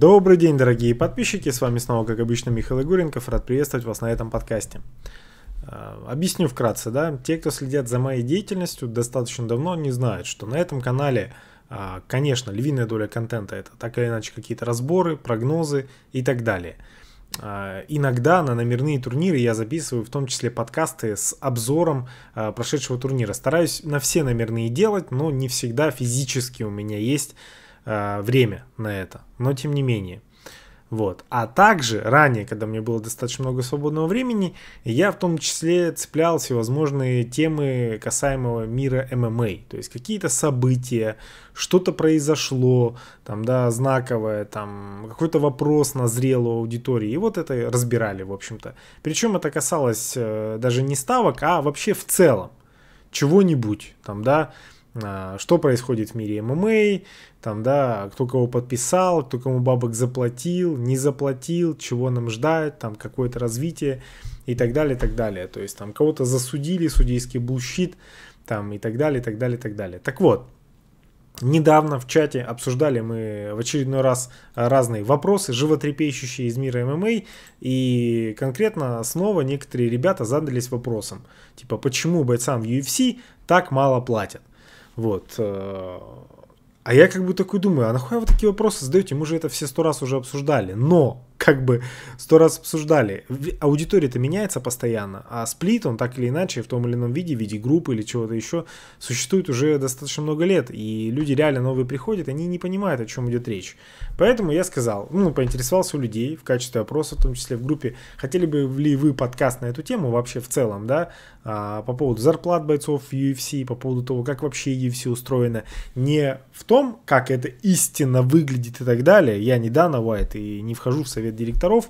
Добрый день, дорогие подписчики, с вами снова, как обычно, Михаил Игуренков, рад приветствовать вас на этом подкасте. А, объясню вкратце, да, те, кто следят за моей деятельностью достаточно давно, не знают, что на этом канале, а, конечно, львиная доля контента это так или иначе какие-то разборы, прогнозы и так далее. А, иногда на номерные турниры я записываю в том числе подкасты с обзором прошедшего турнира. Стараюсь на все номерные делать, но не всегда физически у меня есть Э, время на это, но тем не менее. Вот. А также ранее, когда мне было достаточно много свободного времени, я в том числе цеплял всевозможные темы касаемого мира ММА. То есть какие-то события, что-то произошло, там, да, знаковое, там, какой-то вопрос назрел у аудитории. И вот это разбирали, в общем-то. Причем это касалось э, даже не ставок, а вообще в целом чего-нибудь, там, да, а, что происходит в мире ММА, там, да, кто кого подписал, кто кому бабок заплатил, не заплатил, чего нам ждать, там, какое-то развитие и так далее, и так далее. То есть, там, кого-то засудили, судейский булщит, там, и так далее, и так далее, и так далее. Так вот, Недавно в чате обсуждали мы в очередной раз разные вопросы, животрепещущие из мира ММА, и конкретно снова некоторые ребята задались вопросом, типа, почему бойцам в UFC так мало платят? Вот. Э, а я как бы такой думаю, а нахуй вы такие вопросы задаете? Мы же это все сто раз уже обсуждали. Но как бы сто раз обсуждали. Аудитория-то меняется постоянно, а сплит, он так или иначе, в том или ином виде, в виде группы или чего-то еще, существует уже достаточно много лет, и люди реально новые приходят, они не понимают, о чем идет речь. Поэтому я сказал, ну, поинтересовался у людей в качестве опроса, в том числе в группе, хотели бы ли вы подкаст на эту тему вообще в целом, да, а, по поводу зарплат бойцов UFC, по поводу того, как вообще UFC устроено, не в том, как это истинно выглядит и так далее, я не Дана Уайт и не вхожу в совет совет директоров,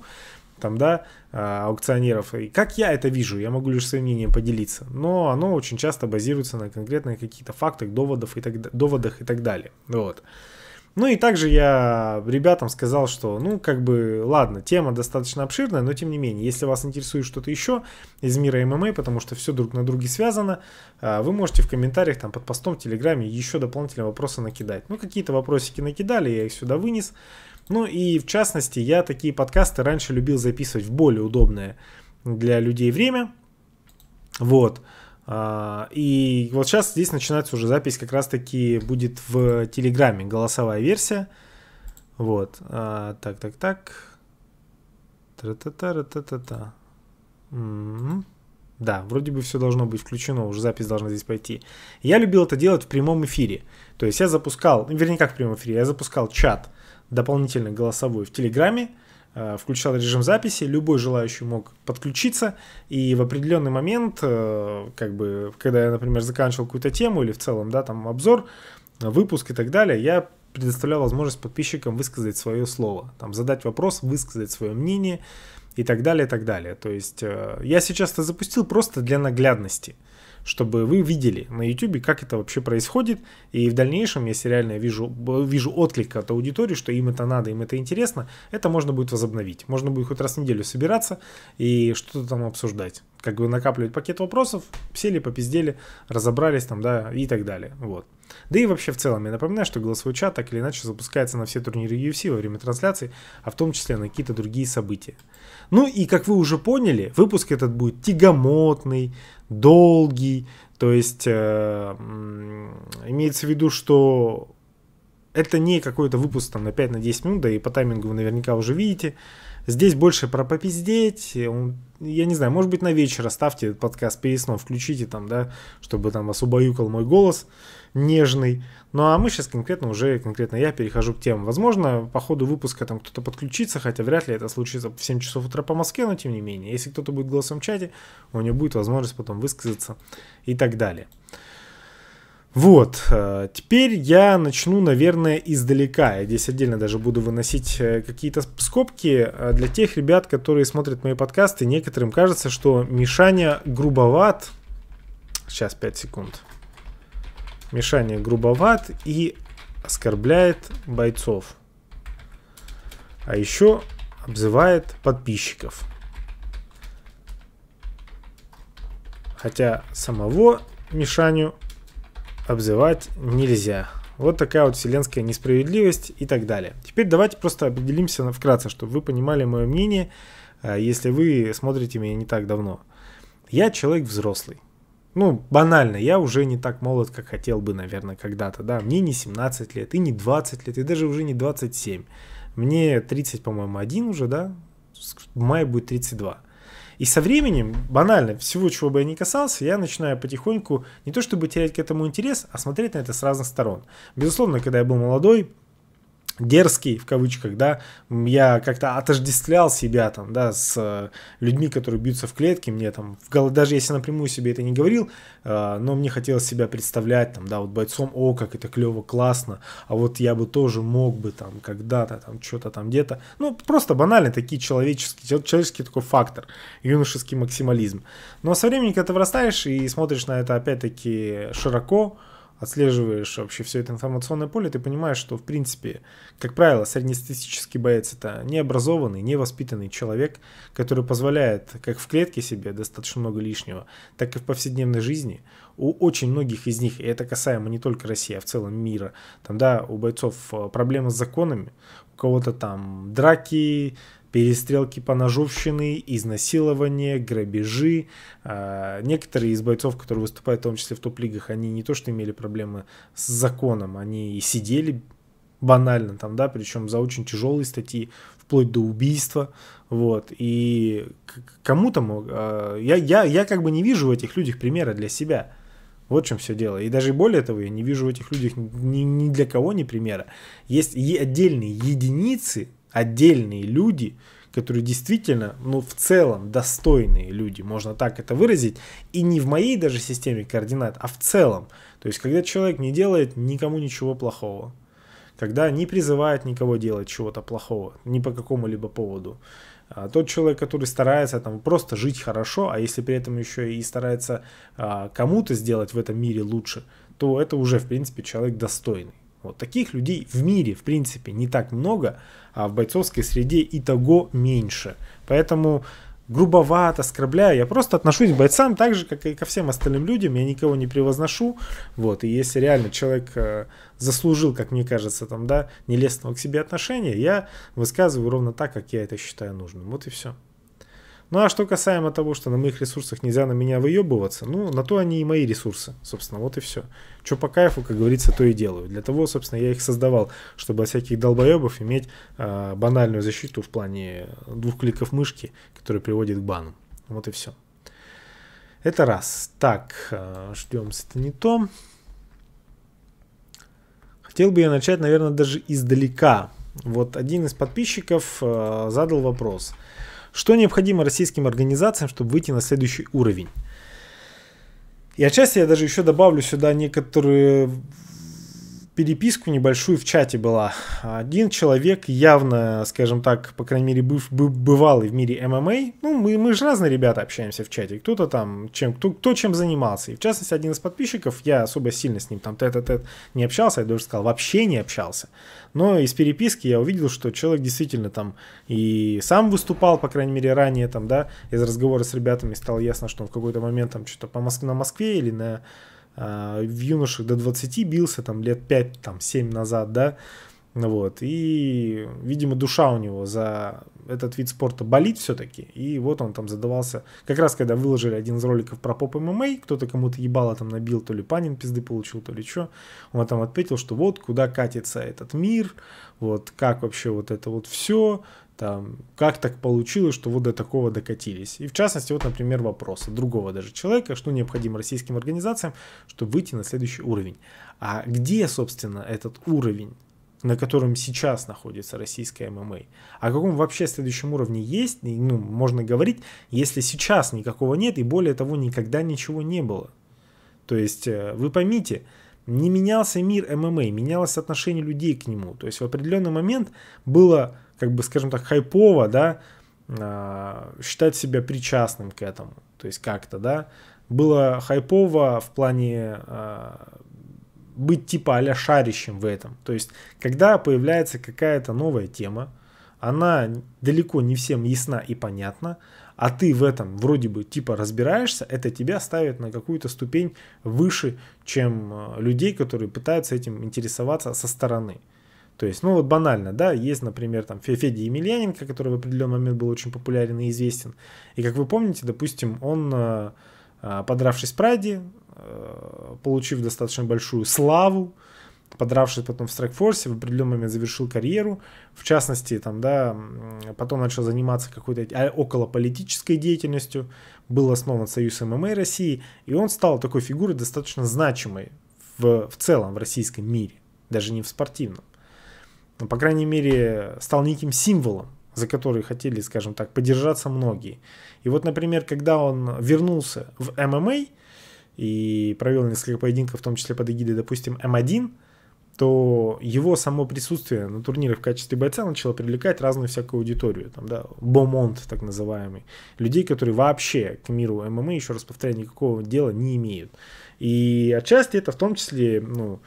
там, да, а, аукционеров. И как я это вижу, я могу лишь своим мнением поделиться. Но оно очень часто базируется на конкретных каких-то фактах, доводах и так, доводах и так далее. Вот. Ну и также я ребятам сказал, что, ну, как бы, ладно, тема достаточно обширная, но тем не менее, если вас интересует что-то еще из мира ММА, потому что все друг на друге связано, а, вы можете в комментариях, там, под постом в Телеграме еще дополнительные вопросы накидать. Ну, какие-то вопросики накидали, я их сюда вынес. Ну и в частности, я такие подкасты раньше любил записывать в более удобное для людей время. Вот. А, и вот сейчас здесь начинается уже запись, как раз таки будет в Телеграме голосовая версия. Вот. А, так, так, так. та та та та та та Да, вроде бы все должно быть включено, уже запись должна здесь пойти. Я любил это делать в прямом эфире. То есть я запускал, вернее как в прямом эфире, я запускал чат дополнительный голосовой в Телеграме, э, включал режим записи, любой желающий мог подключиться, и в определенный момент, э, как бы, когда я, например, заканчивал какую-то тему или в целом, да, там обзор, э, выпуск и так далее, я предоставлял возможность подписчикам высказать свое слово, там, задать вопрос, высказать свое мнение и так далее, и так далее. То есть я сейчас это запустил просто для наглядности – чтобы вы видели на YouTube, как это вообще происходит. И в дальнейшем, если реально вижу, вижу отклик от аудитории, что им это надо, им это интересно, это можно будет возобновить. Можно будет хоть раз в неделю собираться и что-то там обсуждать. Как бы накапливать пакет вопросов, сели, попиздели, разобрались там, да, и так далее. Вот. Да и вообще в целом, я напоминаю, что голосовой чат так или иначе запускается на все турниры UFC во время трансляции, а в том числе на какие-то другие события. Ну и как вы уже поняли, выпуск этот будет тягомотный, долгий, то есть э, имеется в виду, что это не какой-то выпуск там на 5-10 на минут, да и по таймингу вы наверняка уже видите. Здесь больше про попиздеть. я не знаю, может быть, на вечер оставьте подкаст перед сном, включите там, да, чтобы там вас убаюкал мой голос нежный. Ну а мы сейчас конкретно уже, конкретно я перехожу к темам. Возможно, по ходу выпуска там кто-то подключится, хотя вряд ли это случится в 7 часов утра по Москве, но тем не менее. Если кто-то будет в голосовом чате, у него будет возможность потом высказаться и так далее. Вот, э, теперь я начну, наверное, издалека. Я здесь отдельно даже буду выносить э, какие-то скобки э, для тех ребят, которые смотрят мои подкасты. Некоторым кажется, что Мишаня грубоват. Сейчас, 5 секунд. Мишаня грубоват и оскорбляет бойцов. А еще обзывает подписчиков. Хотя самого Мишаню обзывать нельзя. Вот такая вот вселенская несправедливость и так далее. Теперь давайте просто определимся вкратце, чтобы вы понимали мое мнение, а, если вы смотрите меня не так давно. Я человек взрослый. Ну, банально, я уже не так молод, как хотел бы, наверное, когда-то, да. Мне не 17 лет, и не 20 лет, и даже уже не 27. Мне 30, по-моему, один уже, да. В мае будет 32. И со временем, банально, всего, чего бы я ни касался, я начинаю потихоньку не то чтобы терять к этому интерес, а смотреть на это с разных сторон. Безусловно, когда я был молодой, дерзкий, в кавычках, да, я как-то отождествлял себя там, да, с э, людьми, которые бьются в клетке, мне там, в голове, даже если напрямую себе это не говорил, э, но мне хотелось себя представлять там, да, вот бойцом, о, как это клево, классно, а вот я бы тоже мог бы там когда-то там что-то там где-то, ну, просто банально такие человеческие, человеческий такой фактор, юношеский максимализм. Но со временем, когда ты вырастаешь и смотришь на это опять-таки широко, отслеживаешь вообще все это информационное поле, ты понимаешь, что, в принципе, как правило, среднестатистический боец – это необразованный, невоспитанный человек, который позволяет как в клетке себе достаточно много лишнего, так и в повседневной жизни у очень многих из них, и это касаемо не только России, а в целом мира, там, да, у бойцов э, проблемы с законами, у кого-то там драки, перестрелки по ножовщины, изнасилования, грабежи. А, некоторые из бойцов, которые выступают в том числе в топ-лигах, они не то что имели проблемы с законом, они и сидели банально там, да, причем за очень тяжелые статьи, вплоть до убийства, вот, и кому-то, а, я, я, я как бы не вижу в этих людях примера для себя, вот в чем все дело. И даже более того, я не вижу в этих людях ни, ни для кого ни примера. Есть и отдельные единицы отдельные люди, которые действительно, ну, в целом достойные люди, можно так это выразить, и не в моей даже системе координат, а в целом. То есть, когда человек не делает никому ничего плохого, когда не призывает никого делать чего-то плохого, ни по какому-либо поводу. А тот человек, который старается там просто жить хорошо, а если при этом еще и старается а, кому-то сделать в этом мире лучше, то это уже, в принципе, человек достойный. Вот таких людей в мире, в принципе, не так много, а в бойцовской среде и того меньше. Поэтому грубовато, оскорбляю, я просто отношусь к бойцам так же, как и ко всем остальным людям, я никого не превозношу, вот, и если реально человек э, заслужил, как мне кажется, там, да, нелестного к себе отношения, я высказываю ровно так, как я это считаю нужным, вот и все. Ну а что касаемо того, что на моих ресурсах нельзя на меня выебываться, ну на то они и мои ресурсы, собственно, вот и все. Что по кайфу, как говорится, то и делаю. Для того, собственно, я их создавал, чтобы от всяких долбоебов иметь э, банальную защиту в плане двух кликов мышки, который приводит к бану. Вот и все. Это раз. Так, э, а, ждем, это не то. Хотел бы я начать, наверное, даже издалека. Вот один из подписчиков э, задал Вопрос. Что необходимо российским организациям, чтобы выйти на следующий уровень? И отчасти я даже еще добавлю сюда некоторые переписку небольшую в чате была. Один человек явно, скажем так, по крайней мере, быв, бывалый в мире ММА. Ну, мы, мы же разные ребята общаемся в чате. Кто-то там, чем, кто, кто чем занимался. И в частности, один из подписчиков, я особо сильно с ним там тет-а-тет не общался, я даже сказал, вообще не общался. Но из переписки я увидел, что человек действительно там и сам выступал, по крайней мере, ранее там, да, из разговора с ребятами стало ясно, что он в какой-то момент там что-то по Моск... на Москве или на а, в юношах до 20 бился, там, лет 5-7 там, назад, да, вот, и, видимо, душа у него за этот вид спорта болит все-таки, и вот он там задавался, как раз когда выложили один из роликов про поп ММА, кто-то кому-то ебало там набил, то ли Панин пизды получил, то ли что, он там ответил, что вот куда катится этот мир, вот как вообще вот это вот все, там, как так получилось, что вот до такого докатились. И в частности, вот, например, вопросы другого даже человека, что необходимо российским организациям, чтобы выйти на следующий уровень. А где, собственно, этот уровень, на котором сейчас находится российская ММА? О каком вообще следующем уровне есть, ну, можно говорить, если сейчас никакого нет, и более того, никогда ничего не было. То есть, э, вы поймите, не менялся мир ММА, менялось отношение людей к нему. То есть, в определенный момент было как бы, скажем так, хайпово, да, а, считать себя причастным к этому, то есть как-то, да, было хайпово в плане а, быть типа а шарящим в этом. То есть, когда появляется какая-то новая тема, она далеко не всем ясна и понятна, а ты в этом вроде бы типа разбираешься, это тебя ставит на какую-то ступень выше, чем а, людей, которые пытаются этим интересоваться со стороны. То есть, ну вот банально, да, есть, например, там Федя Емельяненко, который в определенный момент был очень популярен и известен. И как вы помните, допустим, он, э, э, подравшись Прайди, э, получив достаточно большую славу, подравшись потом в Страйкфорсе, в определенный момент завершил карьеру. В частности, там, да, потом начал заниматься какой-то а, околополитической деятельностью, был основан Союз ММА России, и он стал такой фигурой достаточно значимой в, в целом в российском мире, даже не в спортивном ну, по крайней мере, стал неким символом, за который хотели, скажем так, подержаться многие. И вот, например, когда он вернулся в ММА и провел несколько поединков, в том числе под эгидой, допустим, М1, то его само присутствие на турнирах в качестве бойца начало привлекать разную всякую аудиторию, там, да, бомонд так называемый, людей, которые вообще к миру ММА, еще раз повторяю, никакого дела не имеют. И отчасти это в том числе, ну,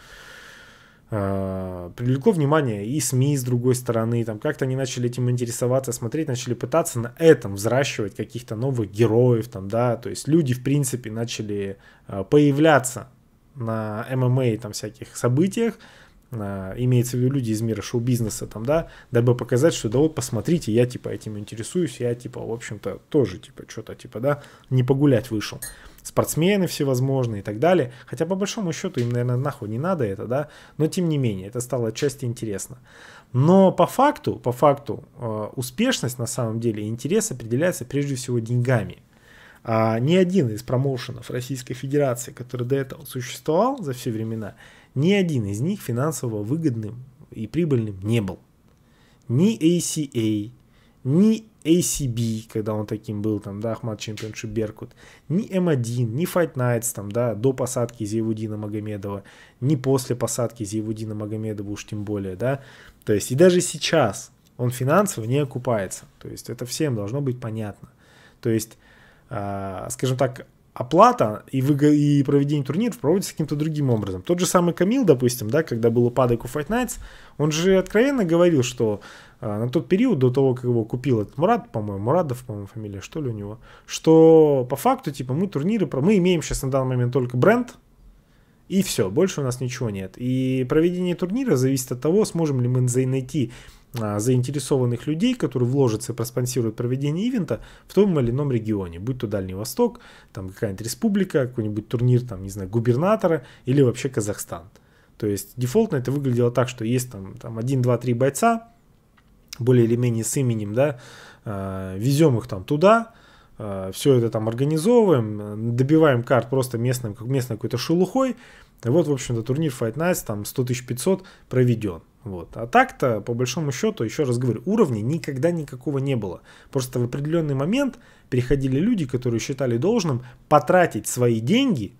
Э, привлекло внимание и СМИ с другой стороны, там как-то они начали этим интересоваться, смотреть, начали пытаться на этом взращивать каких-то новых героев, там, да, то есть люди, в принципе, начали э, появляться на ММА там всяких событиях, э, имеется в виду люди из мира шоу-бизнеса, там, да, дабы показать, что да вот посмотрите, я типа этим интересуюсь, я типа, в общем-то, тоже типа что-то типа, да, не погулять вышел спортсмены всевозможные и так далее. Хотя по большому счету им, наверное, нахуй не надо это, да, но тем не менее, это стало отчасти интересно. Но по факту, по факту, э, успешность на самом деле и интерес определяется прежде всего деньгами. А ни один из промоушенов Российской Федерации, который до этого существовал за все времена, ни один из них финансово выгодным и прибыльным не был. Ни ACA, ни ACB, когда он таким был, там, да, Ахмад Чемпионшип Беркут, ни М1, ни Fight Nights, там, да, до посадки Зевудина Магомедова, ни после посадки Зевудина Магомедова уж тем более, да, то есть и даже сейчас он финансово не окупается, то есть это всем должно быть понятно, то есть, э, скажем так, оплата и, выго- и проведение турниров проводится каким-то другим образом. Тот же самый Камил, допустим, да, когда был упадок у Fight Nights, он же откровенно говорил, что э, на тот период, до того, как его купил этот Мурат, по-моему, Мурадов, по-моему, фамилия, что ли у него, что по факту, типа, мы турниры, мы имеем сейчас на данный момент только бренд, и все, больше у нас ничего нет. И проведение турнира зависит от того, сможем ли мы найти а, заинтересованных людей, которые вложатся и проспонсируют проведение ивента в том или ином регионе, будь то Дальний Восток, там какая-нибудь республика, какой-нибудь турнир, там, не знаю, губернатора или вообще Казахстан. То есть дефолтно это выглядело так, что есть там, там 1, 2, 3 бойца, более или менее с именем, да, а, везем их там туда, Э, все это там организовываем, добиваем карт просто местным, как местной какой-то шелухой. И вот, в общем-то, турнир Fight Nights, там 100 500 проведен. Вот. А так-то, по большому счету, еще раз говорю, уровня никогда никакого не было. Просто в определенный момент переходили люди, которые считали должным потратить свои деньги,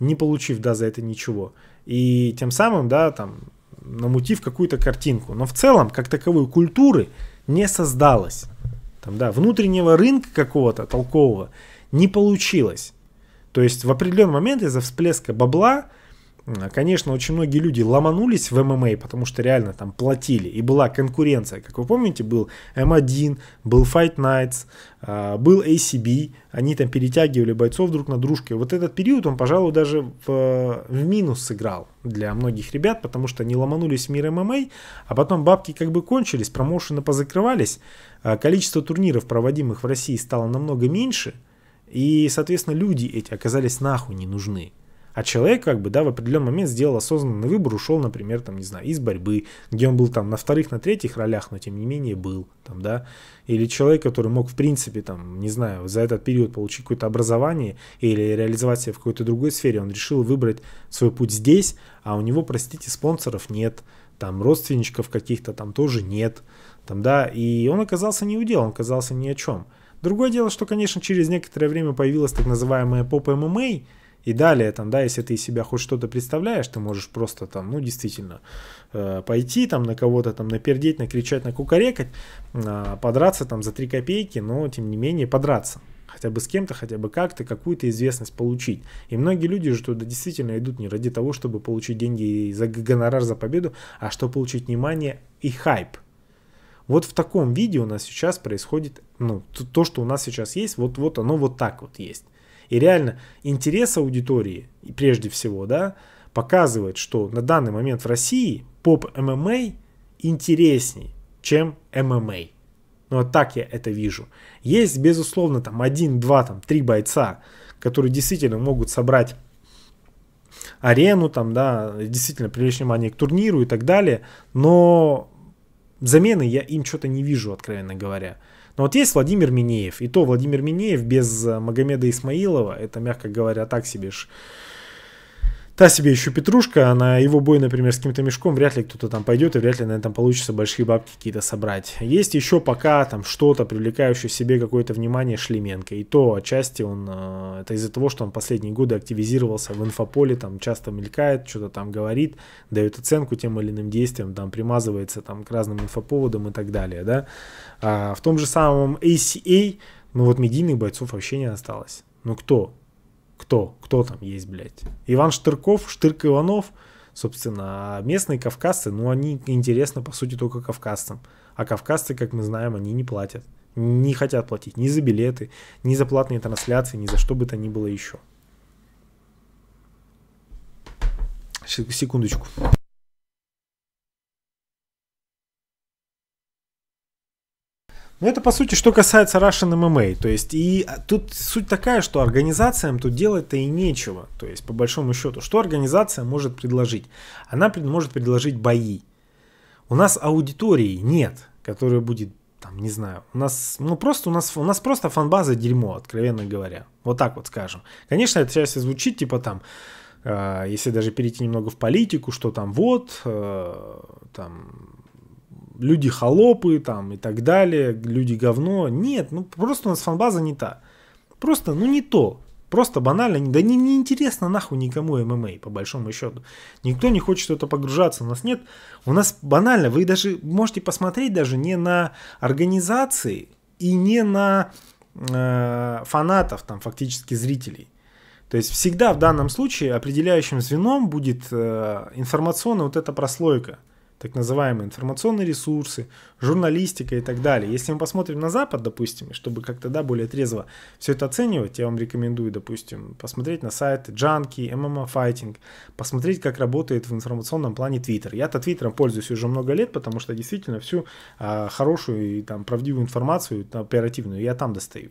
не получив, да, за это ничего. И тем самым, да, там, намутив какую-то картинку. Но в целом, как таковой культуры не создалось там, да, внутреннего рынка какого-то толкового не получилось. То есть в определенный момент из-за всплеска бабла Конечно, очень многие люди ломанулись в ММА, потому что реально там платили, и была конкуренция. Как вы помните, был М1, был Fight Nights, а, был ACB, они там перетягивали бойцов друг на дружке. Вот этот период, он, пожалуй, даже в, в минус сыграл для многих ребят, потому что они ломанулись в мир ММА, а потом бабки как бы кончились, промоушены позакрывались, а количество турниров, проводимых в России, стало намного меньше, и, соответственно, люди эти оказались нахуй не нужны. А человек как бы, да, в определенный момент сделал осознанный выбор, ушел, например, там, не знаю, из борьбы, где он был там на вторых, на третьих ролях, но тем не менее был, там, да. Или человек, который мог, в принципе, там, не знаю, за этот период получить какое-то образование или реализовать себя в какой-то другой сфере, он решил выбрать свой путь здесь, а у него, простите, спонсоров нет, там, родственничков каких-то там тоже нет, там, да, и он оказался не дел он оказался ни о чем. Другое дело, что, конечно, через некоторое время появилась так называемая поп-ММА, и далее, там, да, если ты из себя хоть что-то представляешь, ты можешь просто там, ну, действительно, э, пойти там на кого-то там напердеть, накричать, накукарекать, э, подраться там за три копейки, но, тем не менее, подраться хотя бы с кем-то, хотя бы как-то какую-то известность получить. И многие люди же туда действительно идут не ради того, чтобы получить деньги и за гонорар за победу, а чтобы получить внимание и хайп. Вот в таком виде у нас сейчас происходит, ну, то, что у нас сейчас есть, вот, вот оно вот так вот есть. И реально интерес аудитории, прежде всего, да, показывает, что на данный момент в России поп ММА интересней, чем ММА. Ну, вот так я это вижу. Есть, безусловно, там один, два, там три бойца, которые действительно могут собрать арену, там, да, действительно привлечь внимание к турниру и так далее, но замены я им что-то не вижу, откровенно говоря. Но вот есть Владимир Минеев. И то Владимир Минеев без э, Магомеда Исмаилова, это, мягко говоря, так себе ж та себе еще петрушка, а на его бой, например, с каким-то мешком вряд ли кто-то там пойдет, и вряд ли на этом получится большие бабки какие-то собрать. Есть еще пока там что-то, привлекающее себе какое-то внимание Шлеменко, и то отчасти он, э, это из-за того, что он последние годы активизировался в инфополе, там часто мелькает, что-то там говорит, дает оценку тем или иным действиям, там примазывается там к разным инфоповодам и так далее, да. А в том же самом ACA, ну вот медийных бойцов вообще не осталось. Ну кто? Кто? Кто там есть, блядь? Иван Штырков, Штырк Иванов, собственно, а местные кавказцы, ну, они интересны, по сути, только кавказцам. А кавказцы, как мы знаем, они не платят. Не хотят платить ни за билеты, ни за платные трансляции, ни за что бы то ни было еще. Секундочку. Ну, это, по сути, что касается Russian MMA. То есть, и а, тут суть такая, что организациям тут делать-то и нечего. То есть, по большому счету, что организация может предложить? Она пред, может предложить бои. У нас аудитории нет, которая будет, там, не знаю, у нас, ну, просто у нас, у нас просто фанбаза дерьмо, откровенно говоря. Вот так вот скажем. Конечно, это сейчас звучит, типа, там, э, если даже перейти немного в политику, что там вот, э, там, люди холопы там и так далее, люди говно. Нет, ну просто у нас фанбаза не та. Просто, ну не то. Просто банально, да не, не интересно нахуй никому ММА, по большому счету. Никто не хочет в это погружаться, у нас нет. У нас банально, вы даже можете посмотреть даже не на организации и не на э, фанатов, там фактически зрителей. То есть всегда в данном случае определяющим звеном будет э, информационная вот эта прослойка – так называемые информационные ресурсы, журналистика и так далее. Если мы посмотрим на Запад, допустим, чтобы как-то да, более трезво все это оценивать, я вам рекомендую, допустим, посмотреть на сайты Джанки, MMA Fighting, посмотреть, как работает в информационном плане Twitter. Я-то Твиттером пользуюсь уже много лет, потому что действительно всю а, хорошую и там правдивую информацию, оперативную, я там достаю.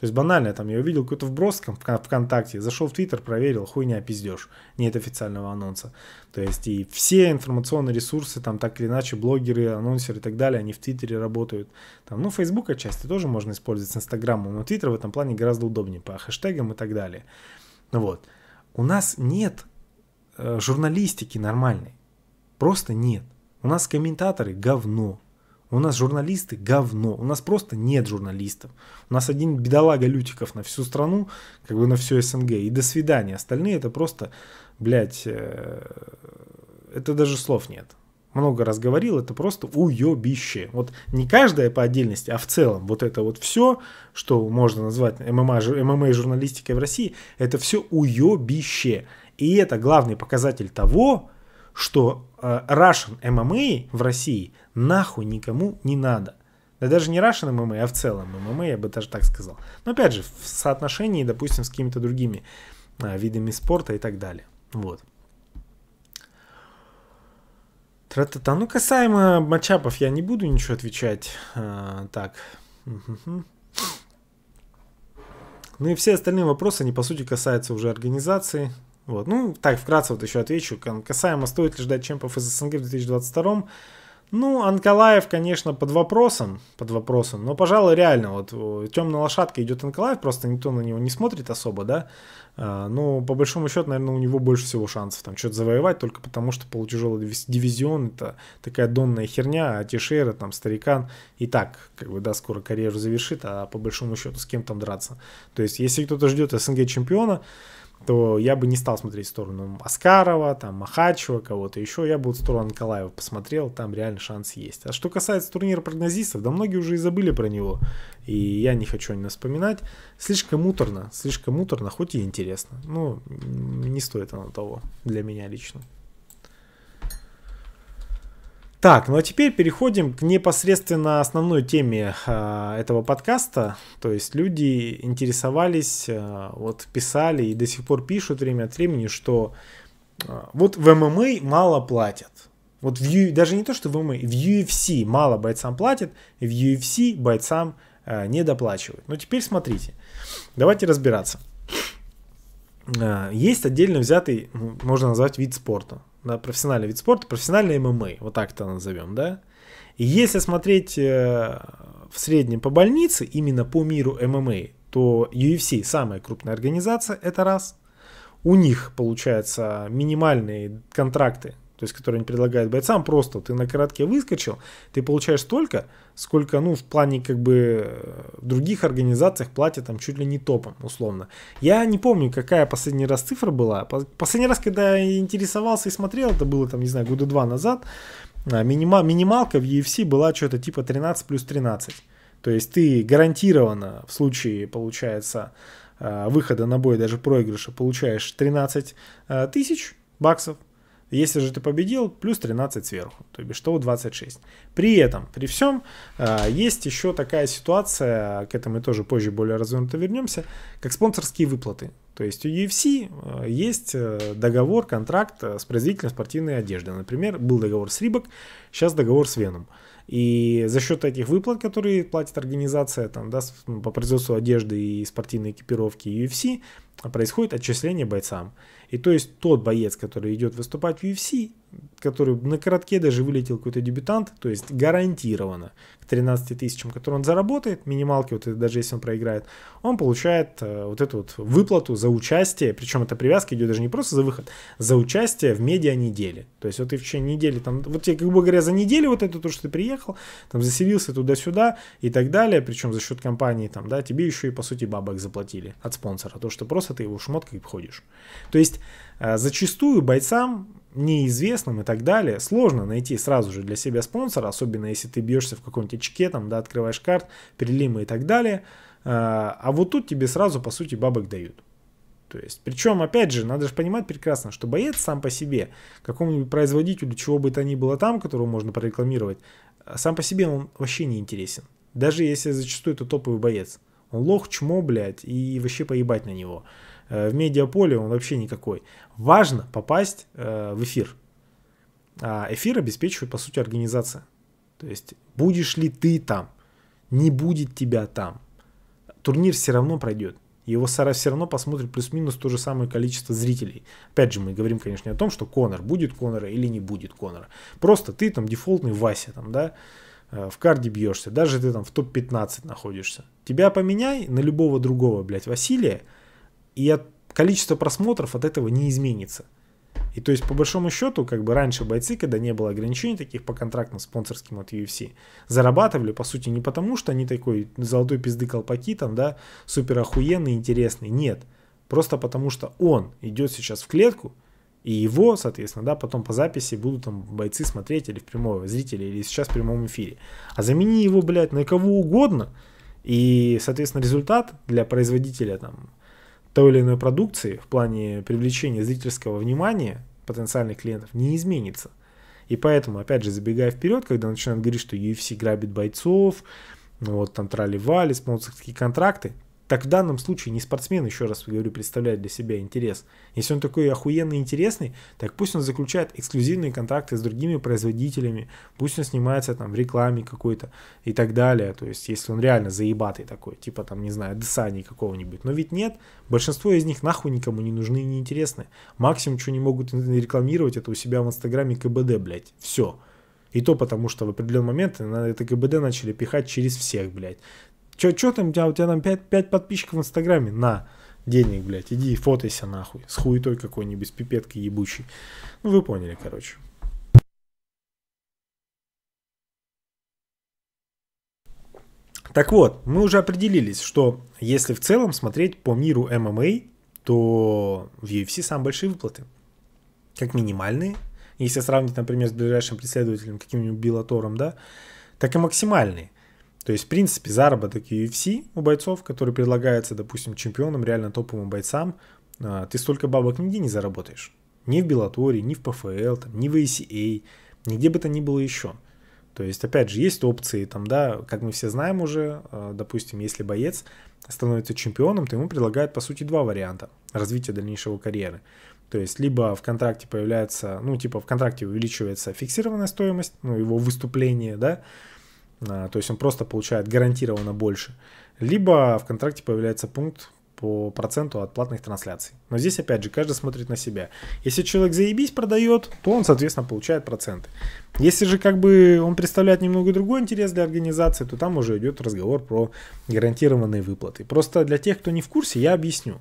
То есть банально, там я увидел какой-то вброс в ВКонтакте, зашел в Твиттер, проверил, хуйня пиздеж, нет официального анонса. То есть и все информационные ресурсы, там так или иначе, блогеры, анонсеры и так далее, они в Твиттере работают. Там, ну, Facebook отчасти тоже можно использовать с Инстаграмом, но Твиттер в этом плане гораздо удобнее по хэштегам и так далее. Ну вот. У нас нет э, журналистики нормальной. Просто нет. У нас комментаторы говно. У нас журналисты говно. У нас просто нет журналистов. У нас один бедолага Лютиков на всю страну, как бы на всю СНГ. И до свидания. Остальные это просто, блядь, э, это даже слов нет. Много раз говорил, это просто уебище. Вот не каждая по отдельности, а в целом вот это вот все, что можно назвать ММА, ММА журналистикой в России, это все уебище. И это главный показатель того, что э, Russian MMA в России нахуй никому не надо. Да даже не Russian MMA, а в целом ММА, я бы даже так сказал. Но опять же, в соотношении, допустим, с какими-то другими э, видами спорта и так далее. Вот. Тра-та-та. Ну, касаемо матчапов я не буду ничего отвечать. А, так. Ну и все остальные вопросы, они по сути касаются уже организации. Вот. Ну, так, вкратце вот еще отвечу. Касаемо, стоит ли ждать чемпов из СНГ в 2022 ну, Анкалаев, конечно, под вопросом, под вопросом, но, пожалуй, реально, вот э, темная лошадка идет Анкалаев, просто никто на него не смотрит особо, да, а, ну, по большому счету, наверное, у него больше всего шансов там что-то завоевать, только потому что полутяжелый дивизион, это такая донная херня, а Тишера, там, Старикан, и так, как бы, да, скоро карьеру завершит, а по большому счету с кем там драться, то есть, если кто-то ждет СНГ чемпиона, то я бы не стал смотреть в сторону Аскарова, там, Махачева, кого-то еще. Я бы вот в сторону Николаева посмотрел, там реально шанс есть. А что касается турнира прогнозистов, да многие уже и забыли про него. И я не хочу о нем вспоминать. Слишком муторно, слишком муторно, хоть и интересно. Но не стоит оно того для меня лично. Так, ну а теперь переходим к непосредственно основной теме э, этого подкаста. То есть люди интересовались, э, вот писали и до сих пор пишут время от времени, что э, вот в ММА мало платят. Вот в, даже не то, что в ММА, в UFC мало бойцам платят, в UFC бойцам э, не доплачивают. Но теперь смотрите, давайте разбираться. Э, есть отдельно взятый, можно назвать вид спорта на профессиональный вид спорта, профессиональный ММА, вот так это назовем, да. И если смотреть э, в среднем по больнице, именно по миру ММА, то UFC самая крупная организация, это раз. У них, получается, минимальные контракты то есть которые они предлагают бойцам, просто ты на коротке выскочил, ты получаешь столько, сколько, ну, в плане как бы в э, других организациях платят там чуть ли не топом, условно. Я не помню, какая последний раз цифра была. Последний раз, когда я интересовался и смотрел, это было там, не знаю, года два назад, а, минима, минималка в UFC была что-то типа 13 плюс 13. То есть ты гарантированно в случае, получается, а, выхода на бой, даже проигрыша, получаешь 13 а, тысяч баксов, если же ты победил, плюс 13 сверху, то бишь того 26. При этом, при всем, э, есть еще такая ситуация, к этому мы тоже позже более развернуто вернемся, как спонсорские выплаты. То есть у UFC э, есть э, договор, контракт с производителем спортивной одежды. Например, был договор с Рибок, сейчас договор с Веном. И за счет этих выплат, которые платит организация там, да, ну, по производству одежды и спортивной экипировки UFC, происходит отчисление бойцам. И то есть тот боец, который идет выступать в UFC, который на коротке даже вылетел какой-то дебютант, то есть гарантированно к 13 тысячам, которые он заработает, минималки, вот это даже если он проиграет, он получает э, вот эту вот выплату за участие, причем эта привязка идет даже не просто за выход, за участие в медиа неделе, То есть вот ты в течение недели, там, вот тебе, бы говоря, за неделю вот это то, что ты приехал, там заселился туда-сюда и так далее, причем за счет компании, там, да, тебе еще и, по сути, бабок заплатили от спонсора, то, что просто ты его в шмотках ходишь. То есть э, зачастую бойцам неизвестным и так далее, сложно найти сразу же для себя спонсора, особенно если ты бьешься в каком-нибудь очке, там, да, открываешь карт, перелимы и так далее. Э, а вот тут тебе сразу, по сути, бабок дают. То есть, причем, опять же, надо же понимать прекрасно, что боец сам по себе, какому-нибудь производителю, чего бы то ни было там, которого можно прорекламировать, э, сам по себе он вообще не интересен. Даже если зачастую это топовый боец. Он лох, чмо, блядь, и вообще поебать на него. Э, в медиаполе он вообще никакой. Важно попасть э, в эфир. А эфир обеспечивает, по сути, организация. То есть будешь ли ты там, не будет тебя там. Турнир все равно пройдет. Его Сара все равно посмотрит плюс-минус то же самое количество зрителей. Опять же, мы говорим, конечно, о том, что Конор будет Конора или не будет Конора. Просто ты там дефолтный Вася, там, да, э, в карде бьешься, даже ты там в топ-15 находишься. Тебя поменяй на любого другого, блядь, Василия – и от, количество просмотров от этого не изменится. И то есть, по большому счету, как бы раньше бойцы, когда не было ограничений таких по контрактам спонсорским от UFC, зарабатывали, по сути, не потому, что они такой золотой пизды колпаки там, да, супер охуенный, интересный, нет. Просто потому, что он идет сейчас в клетку, и его, соответственно, да, потом по записи будут там бойцы смотреть или в прямом зрители, или сейчас в прямом эфире. А замени его, блядь, на кого угодно, и, соответственно, результат для производителя там той или иной продукции в плане привлечения зрительского внимания потенциальных клиентов не изменится. И поэтому, опять же, забегая вперед, когда начинают говорить, что UFC грабит бойцов, ну вот там трали-вали, спонсорские контракты, так в данном случае не спортсмен, еще раз говорю, представляет для себя интерес. Если он такой охуенно интересный, так пусть он заключает эксклюзивные контракты с другими производителями, пусть он снимается там в рекламе какой-то и так далее. То есть, если он реально заебатый такой, типа там, не знаю, Десани какого-нибудь. Но ведь нет, большинство из них нахуй никому не нужны и не интересны. Максимум, что не могут рекламировать, это у себя в Инстаграме КБД, блядь. Все. И то потому, что в определенный момент на это КБД начали пихать через всех, блядь. Че, че там, у тебя, у тебя там 5, 5 подписчиков в Инстаграме? На, денег, блядь, иди и фотайся нахуй. С хуетой какой-нибудь, с пипеткой ебучей. Ну, вы поняли, короче. Так вот, мы уже определились, что если в целом смотреть по миру ММА, то в UFC самые большие выплаты. Как минимальные, если сравнить, например, с ближайшим преследователем, каким-нибудь Беллатором, да, так и максимальные. То есть, в принципе, заработок UFC у бойцов, который предлагается, допустим, чемпионам, реально топовым бойцам, а, ты столько бабок нигде не заработаешь. Ни в Беллаторе, ни в ПФЛ, там, ни в ACA, нигде бы то ни было еще. То есть, опять же, есть опции, там, да, как мы все знаем уже, а, допустим, если боец становится чемпионом, то ему предлагают, по сути, два варианта развития дальнейшего карьеры. То есть, либо в контракте появляется, ну, типа, в контракте увеличивается фиксированная стоимость, ну, его выступление, да, а, то есть он просто получает гарантированно больше, либо в контракте появляется пункт по проценту от платных трансляций. Но здесь, опять же, каждый смотрит на себя. Если человек заебись продает, то он, соответственно, получает проценты. Если же как бы он представляет немного другой интерес для организации, то там уже идет разговор про гарантированные выплаты. Просто для тех, кто не в курсе, я объясню.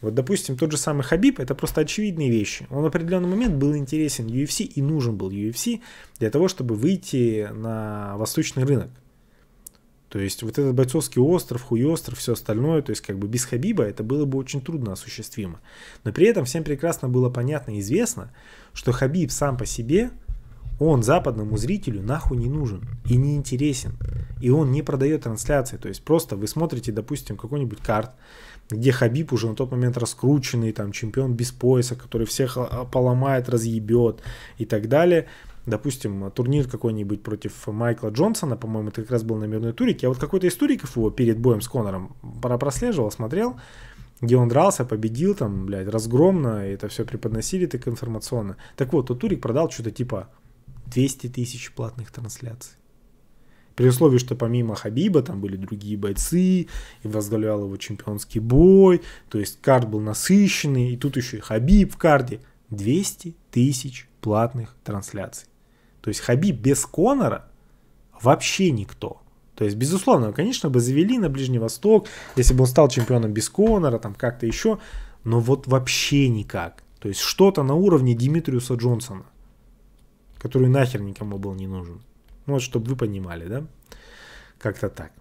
Вот, допустим, тот же самый Хабиб, это просто очевидные вещи. Он в определенный момент был интересен UFC и нужен был UFC для того, чтобы выйти на восточный рынок. То есть вот этот бойцовский остров, хуй-остров, все остальное, то есть как бы без Хабиба это было бы очень трудно осуществимо. Но при этом всем прекрасно было понятно и известно, что Хабиб сам по себе, он западному зрителю нахуй не нужен и не интересен. И он не продает трансляции. То есть просто вы смотрите, допустим, какой-нибудь карт, где Хабиб уже на тот момент раскрученный, там, чемпион без пояса, который всех а, а, поломает, разъебет и так далее. Допустим, турнир какой-нибудь против Майкла Джонсона, по-моему, это как раз был номерной турик. Я вот какой-то из туриков его перед боем с Конором прослеживал, смотрел, где он дрался, победил там, блядь, разгромно, и это все преподносили так информационно. Так вот, тот турик продал что-то типа 200 тысяч платных трансляций. При условии, что помимо Хабиба там были другие бойцы, и возглавлял его чемпионский бой, то есть карт был насыщенный, и тут еще и Хабиб в карте. 200 тысяч платных трансляций. То есть Хабиб без Конора вообще никто. То есть, безусловно, конечно, бы завели на Ближний Восток, если бы он стал чемпионом без Конора, там как-то еще, но вот вообще никак. То есть что-то на уровне Димитриуса Джонсона, который нахер никому был не нужен. Ну, вот, чтобы вы понимали, да? Как-то так.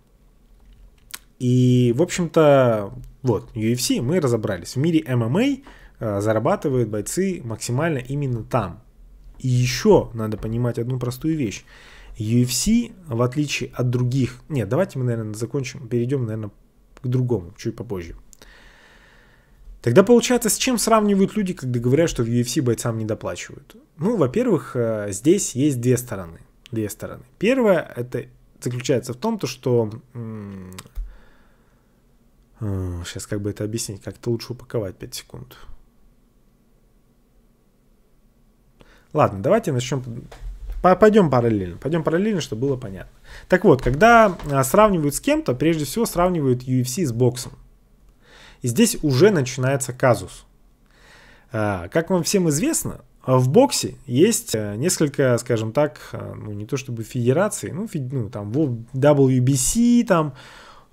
И, в общем-то, вот, UFC мы разобрались. В мире ММА эм эм э, зарабатывают бойцы максимально именно там. И еще надо понимать одну простую вещь. UFC, в отличие от других... Нет, давайте мы, наверное, закончим, перейдем, наверное, к другому, чуть попозже. Тогда получается, с чем сравнивают люди, когда говорят, что в UFC бойцам не доплачивают? Ну, во-первых, э, здесь есть две стороны две стороны. Первое это заключается в том, то, что э, сейчас как бы это объяснить, как-то лучше упаковать 5 секунд. Ладно, давайте начнем. Пойдем параллельно. Пойдем параллельно, чтобы было понятно. Так вот, когда э, сравнивают с кем-то, прежде всего сравнивают UFC с боксом. И здесь уже начинается казус. Э, как вам всем известно, а в боксе есть э, несколько, скажем так, э, ну не то чтобы федераций, ну, фед, ну там WBC, там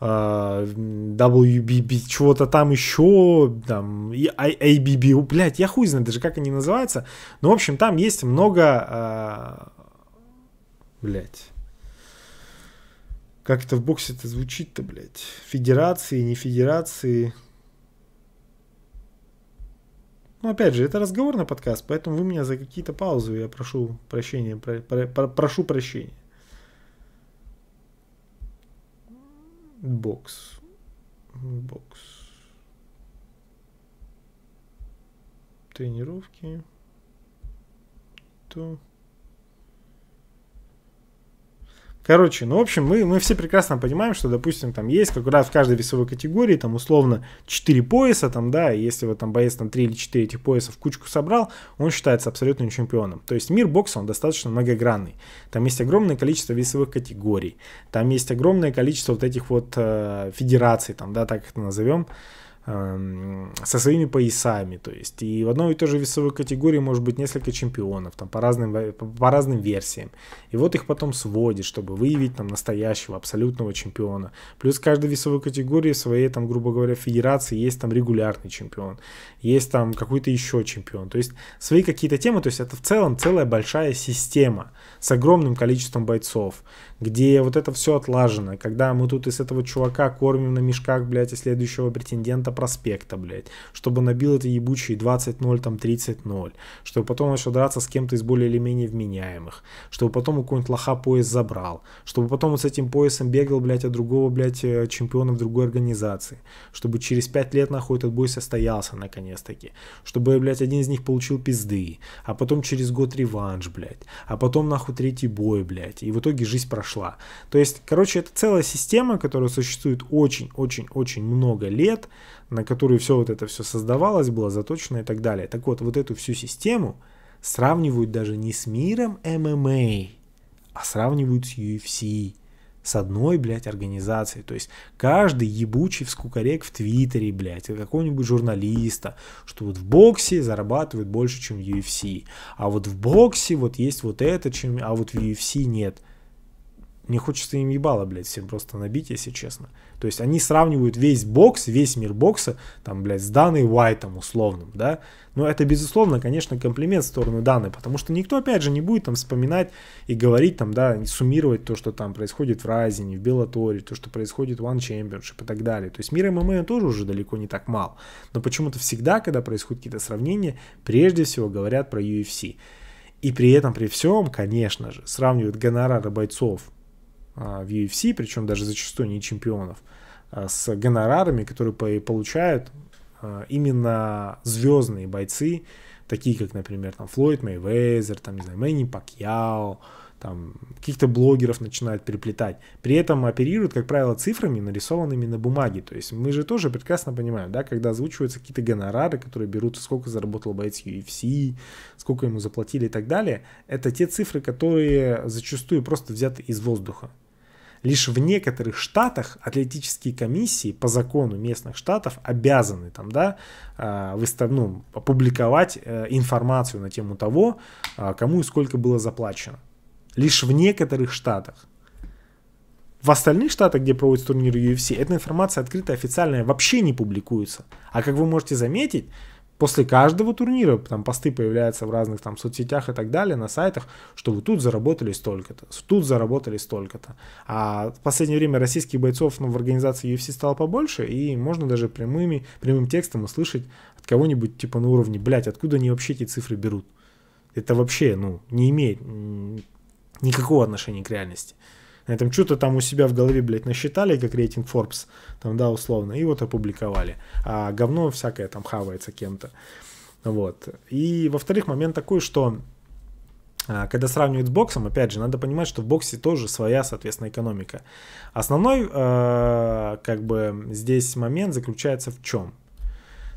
э, WBB, чего-то там еще, там, и а-, блядь, я хуй знаю даже, как они называются. Но, в общем, там есть много, блядь, как это в боксе это звучит-то, блядь, федерации, не федерации, ну опять же, это разговорный подкаст, поэтому вы меня за какие-то паузы, я прошу прощения, про, про, про, прошу прощения. Бокс. Бокс. Тренировки. То. Короче, ну, в общем, мы, мы все прекрасно понимаем, что, допустим, там есть как раз в каждой весовой категории, там, условно, 4 пояса, там, да, и если вот там боец там 3 или 4 этих пояса в кучку собрал, он считается абсолютным чемпионом. То есть мир бокса, он достаточно многогранный. Там есть огромное количество весовых категорий, там есть огромное количество вот этих вот э, федераций, там, да, так их назовем, Эм, со своими поясами, то есть и в одной и той же весовой категории может быть несколько чемпионов, там по разным, по разным версиям, и вот их потом сводит, чтобы выявить там настоящего, абсолютного чемпиона, плюс в каждой весовой категории своей там, грубо говоря, федерации есть там регулярный чемпион, есть там какой-то еще чемпион, то есть свои какие-то темы, то есть это в целом целая большая система с огромным количеством бойцов, где вот это все отлажено, когда мы тут из этого чувака кормим на мешках, блядь, и следующего претендента проспекта, блядь, чтобы набил это ебучие 20-0, там 30-0, чтобы потом начал драться с кем-то из более или менее вменяемых, чтобы потом у какого-нибудь лоха пояс забрал, чтобы потом вот с этим поясом бегал, блядь, от другого, блядь, э, чемпиона в другой организации, чтобы через 5 лет, нахуй, этот бой состоялся, наконец-таки, чтобы, блядь, один из них получил пизды, а потом через год реванш, блядь, а потом, нахуй, третий бой, блядь, и в итоге жизнь прошла прошла. То есть, короче, это целая система, которая существует очень-очень-очень много лет, на которую все вот это все создавалось, было заточено и так далее. Так вот, вот эту всю систему сравнивают даже не с миром ММА, а сравнивают с UFC с одной, блядь, организацией. То есть каждый ебучий вскукорек в Твиттере, блядь, какого-нибудь журналиста, что вот в боксе зарабатывают больше, чем в UFC. А вот в боксе вот есть вот это, чем, а вот в UFC нет. Мне хочется им ебало, блядь, всем просто набить, если честно. То есть они сравнивают весь бокс, весь мир бокса, там, блядь, с Даной Уайтом условным, да. Но это, безусловно, конечно, комплимент в сторону Даны, потому что никто, опять же, не будет там вспоминать и говорить там, да, суммировать то, что там происходит в Райзине, в Беллаторе, то, что происходит в One Championship и так далее. То есть мира ММА тоже уже далеко не так мал. Но почему-то всегда, когда происходят какие-то сравнения, прежде всего говорят про UFC. И при этом, при всем, конечно же, сравнивают гонорары бойцов а, в UFC, причем даже зачастую не чемпионов, а, с гонорарами, которые получают а, именно звездные бойцы, такие как, например, там Флойд Мейвезер, там, не знаю, Мэнни Пакьяо, там, каких-то блогеров начинают переплетать. При этом оперируют, как правило, цифрами, нарисованными на бумаге. То есть мы же тоже прекрасно понимаем, да, когда озвучиваются какие-то гонорары, которые берут, сколько заработал боец UFC, сколько ему заплатили и так далее, это те цифры, которые зачастую просто взяты из воздуха. Лишь в некоторых штатах атлетические комиссии по закону местных штатов обязаны там, да, а, выстав, ну, опубликовать э, информацию на тему того, а, кому и сколько было заплачено. Лишь в некоторых штатах. В остальных штатах, где проводятся турниры UFC, эта информация открытая, официальная, вообще не публикуется. А как вы можете заметить, после каждого турнира там посты появляются в разных там соцсетях и так далее, на сайтах, что вы тут заработали столько-то, тут заработали столько-то. А в последнее время российских бойцов ну, в организации UFC стало побольше, и можно даже прямыми, прямым текстом услышать от кого-нибудь типа на уровне, блядь, откуда они вообще эти цифры берут? Это вообще, ну, не имеет никакого отношения к реальности. На этом что-то там у себя в голове, блядь, насчитали, как рейтинг Forbes, там, да, условно, и вот опубликовали. А говно всякое там хавается кем-то. Вот. И, во-вторых, момент такой, что а, когда сравнивают с боксом, опять же, надо понимать, что в боксе тоже своя, соответственно, экономика. Основной, э, как бы, здесь момент заключается в чем?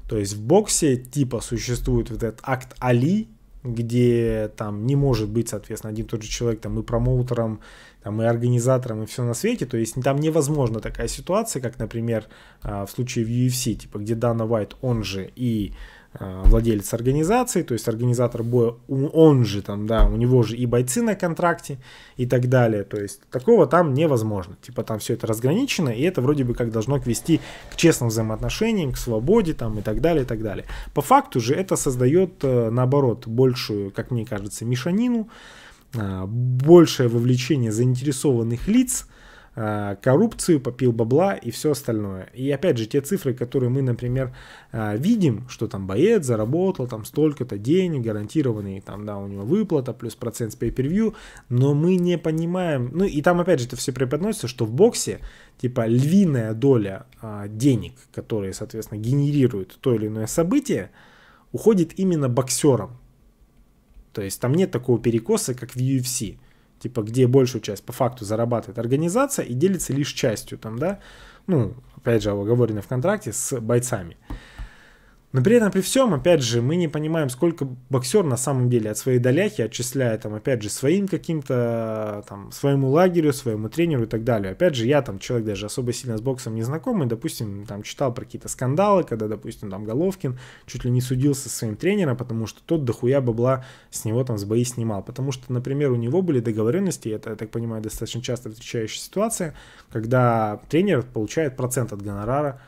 То есть в боксе типа существует вот этот акт Али, где там не может быть, соответственно, один и тот же человек там и промоутером, там и организаторам, и все на свете. То есть там невозможна такая ситуация, как, например, а, в случае в UFC, типа, где Дана Уайт он же и а, владелец организации, то есть организатор боя, он же там, да, у него же и бойцы на контракте и так далее, то есть такого там невозможно, типа там все это разграничено, и это вроде бы как должно вести к честным взаимоотношениям, к свободе там и так далее, и так далее. По факту же это создает, э, наоборот, большую, как мне кажется, мешанину, а, большее вовлечение заинтересованных лиц, а, коррупцию, попил бабла и все остальное. И опять же, те цифры, которые мы, например, а, видим, что там боец заработал там столько-то денег, гарантированные, там, да, у него выплата, плюс процент с pay-per-view, но мы не понимаем, ну и там опять же это все преподносится, что в боксе типа львиная доля денег, которые, соответственно, генерируют то или иное событие, уходит именно боксерам. То есть там нет такого перекоса, как в UFC, типа где большую часть по факту зарабатывает организация и делится лишь частью там, да, ну, опять же, оговорено в контракте с бойцами. Но при этом при всем, опять же, мы не понимаем, сколько боксер на самом деле от своей доляхи отчисляет, там, опять же, своим каким-то, там, своему лагерю, своему тренеру и так далее. Опять же, я там человек даже особо сильно с боксом не знакомый, допустим, там, читал про какие-то скандалы, когда, допустим, там, Головкин чуть ли не судился со своим тренером, потому что тот дохуя бабла с него там с бои снимал. Потому что, например, у него были договоренности, это, я так понимаю, достаточно часто встречающая ситуация, когда тренер получает процент от гонорара